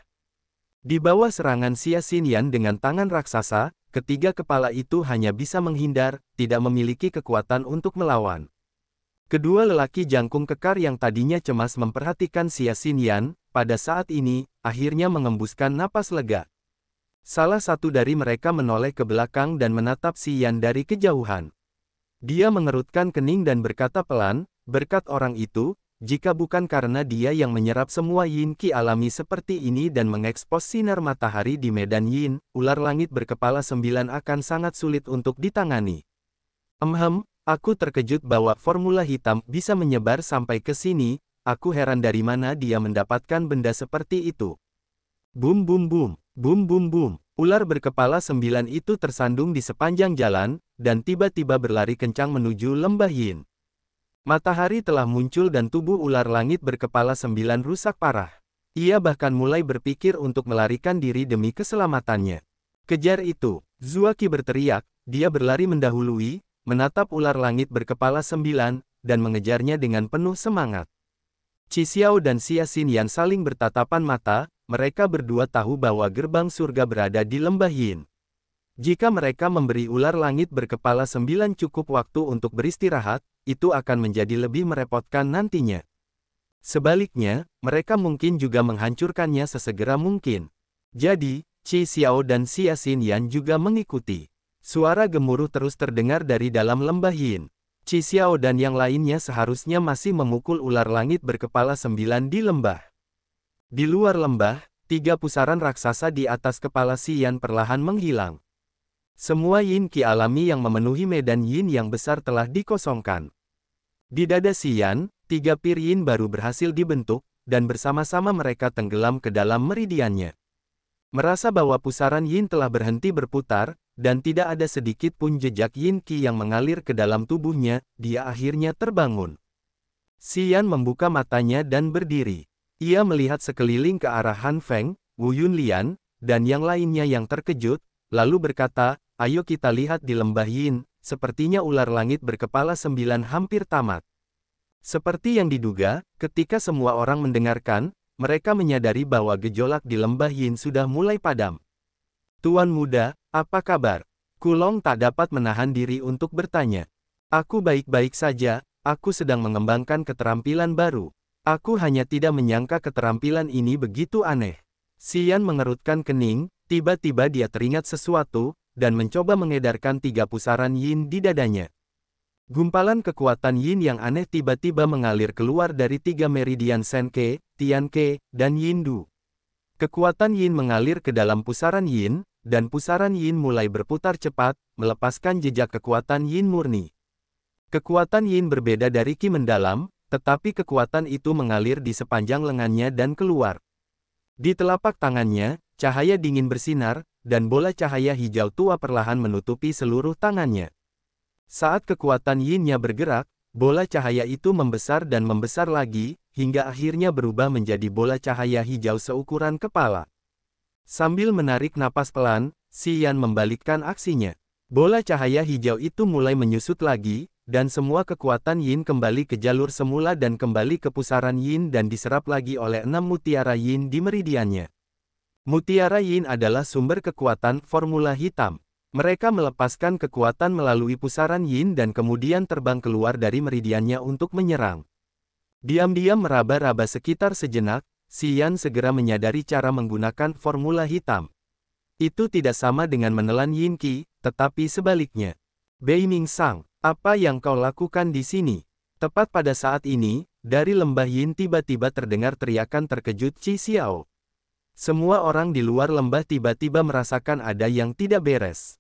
Di bawah serangan Xia Xinyan dengan tangan raksasa, ketiga kepala itu hanya bisa menghindar, tidak memiliki kekuatan untuk melawan. Kedua lelaki jangkung kekar yang tadinya cemas memperhatikan Xia Xinyan, pada saat ini, akhirnya mengembuskan napas lega. Salah satu dari mereka menoleh ke belakang dan menatap si Yan dari kejauhan. Dia mengerutkan kening dan berkata pelan, berkat orang itu, jika bukan karena dia yang menyerap semua yin ki alami seperti ini dan mengekspos sinar matahari di medan yin, ular langit berkepala sembilan akan sangat sulit untuk ditangani. Emhem, aku terkejut bahwa formula hitam bisa menyebar sampai ke sini, aku heran dari mana dia mendapatkan benda seperti itu. Bum bum bum. Bum bum bum, ular berkepala sembilan itu tersandung di sepanjang jalan, dan tiba-tiba berlari kencang menuju lembah Yin. Matahari telah muncul dan tubuh ular langit berkepala sembilan rusak parah. Ia bahkan mulai berpikir untuk melarikan diri demi keselamatannya. Kejar itu, Zuaki berteriak, dia berlari mendahului, menatap ular langit berkepala sembilan, dan mengejarnya dengan penuh semangat. Cisiao dan Sia Xinyan saling bertatapan mata, mereka berdua tahu bahwa gerbang surga berada di lembah Yin. Jika mereka memberi ular langit berkepala sembilan cukup waktu untuk beristirahat, itu akan menjadi lebih merepotkan nantinya. Sebaliknya, mereka mungkin juga menghancurkannya sesegera mungkin. Jadi, Chi Xiao dan Xia Yan juga mengikuti. Suara gemuruh terus terdengar dari dalam lembah Yin. Chi Xiao dan yang lainnya seharusnya masih memukul ular langit berkepala sembilan di lembah. Di luar lembah, tiga pusaran raksasa di atas kepala Sian perlahan menghilang. Semua yin ki alami yang memenuhi medan yin yang besar telah dikosongkan. Di dada Sian, tiga pir yin baru berhasil dibentuk, dan bersama-sama mereka tenggelam ke dalam meridiannya. Merasa bahwa pusaran yin telah berhenti berputar, dan tidak ada sedikit pun jejak yin ki yang mengalir ke dalam tubuhnya, dia akhirnya terbangun. Sian membuka matanya dan berdiri. Ia melihat sekeliling ke arah Han Feng, Wu Yunlian, dan yang lainnya yang terkejut, lalu berkata, ayo kita lihat di lembah Yin, sepertinya ular langit berkepala sembilan hampir tamat. Seperti yang diduga, ketika semua orang mendengarkan, mereka menyadari bahwa gejolak di lembah Yin sudah mulai padam. Tuan muda, apa kabar? Kulong tak dapat menahan diri untuk bertanya. Aku baik-baik saja, aku sedang mengembangkan keterampilan baru. Aku hanya tidak menyangka keterampilan ini begitu aneh. Sian mengerutkan kening, tiba-tiba dia teringat sesuatu, dan mencoba mengedarkan tiga pusaran yin di dadanya. Gumpalan kekuatan yin yang aneh tiba-tiba mengalir keluar dari tiga meridian Senke, Tianke, dan Yindu. Kekuatan yin mengalir ke dalam pusaran yin, dan pusaran yin mulai berputar cepat, melepaskan jejak kekuatan yin murni. Kekuatan yin berbeda dari ki mendalam, tetapi kekuatan itu mengalir di sepanjang lengannya dan keluar. Di telapak tangannya, cahaya dingin bersinar, dan bola cahaya hijau tua perlahan menutupi seluruh tangannya. Saat kekuatan yinnya bergerak, bola cahaya itu membesar dan membesar lagi, hingga akhirnya berubah menjadi bola cahaya hijau seukuran kepala. Sambil menarik napas pelan, Si Yan membalikkan aksinya. Bola cahaya hijau itu mulai menyusut lagi, dan semua kekuatan Yin kembali ke jalur semula dan kembali ke pusaran Yin dan diserap lagi oleh enam mutiara Yin di meridiannya. Mutiara Yin adalah sumber kekuatan formula hitam. Mereka melepaskan kekuatan melalui pusaran Yin dan kemudian terbang keluar dari meridiannya untuk menyerang. Diam-diam meraba-raba sekitar sejenak, Xian segera menyadari cara menggunakan formula hitam. Itu tidak sama dengan menelan Yin Qi, tetapi sebaliknya. Bei Ming Sang, apa yang kau lakukan di sini? Tepat pada saat ini, dari lembah Yin tiba-tiba terdengar teriakan terkejut Chi Xiao. Semua orang di luar lembah tiba-tiba merasakan ada yang tidak beres.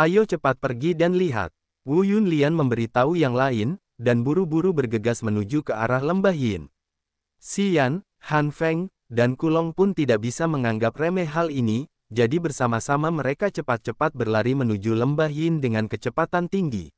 Ayo cepat pergi dan lihat. Wu Lian memberitahu yang lain, dan buru-buru bergegas menuju ke arah lembah Yin. Xian, Han Feng, dan Kulong pun tidak bisa menganggap remeh hal ini, jadi bersama-sama mereka cepat-cepat berlari menuju lembah Yin dengan kecepatan tinggi.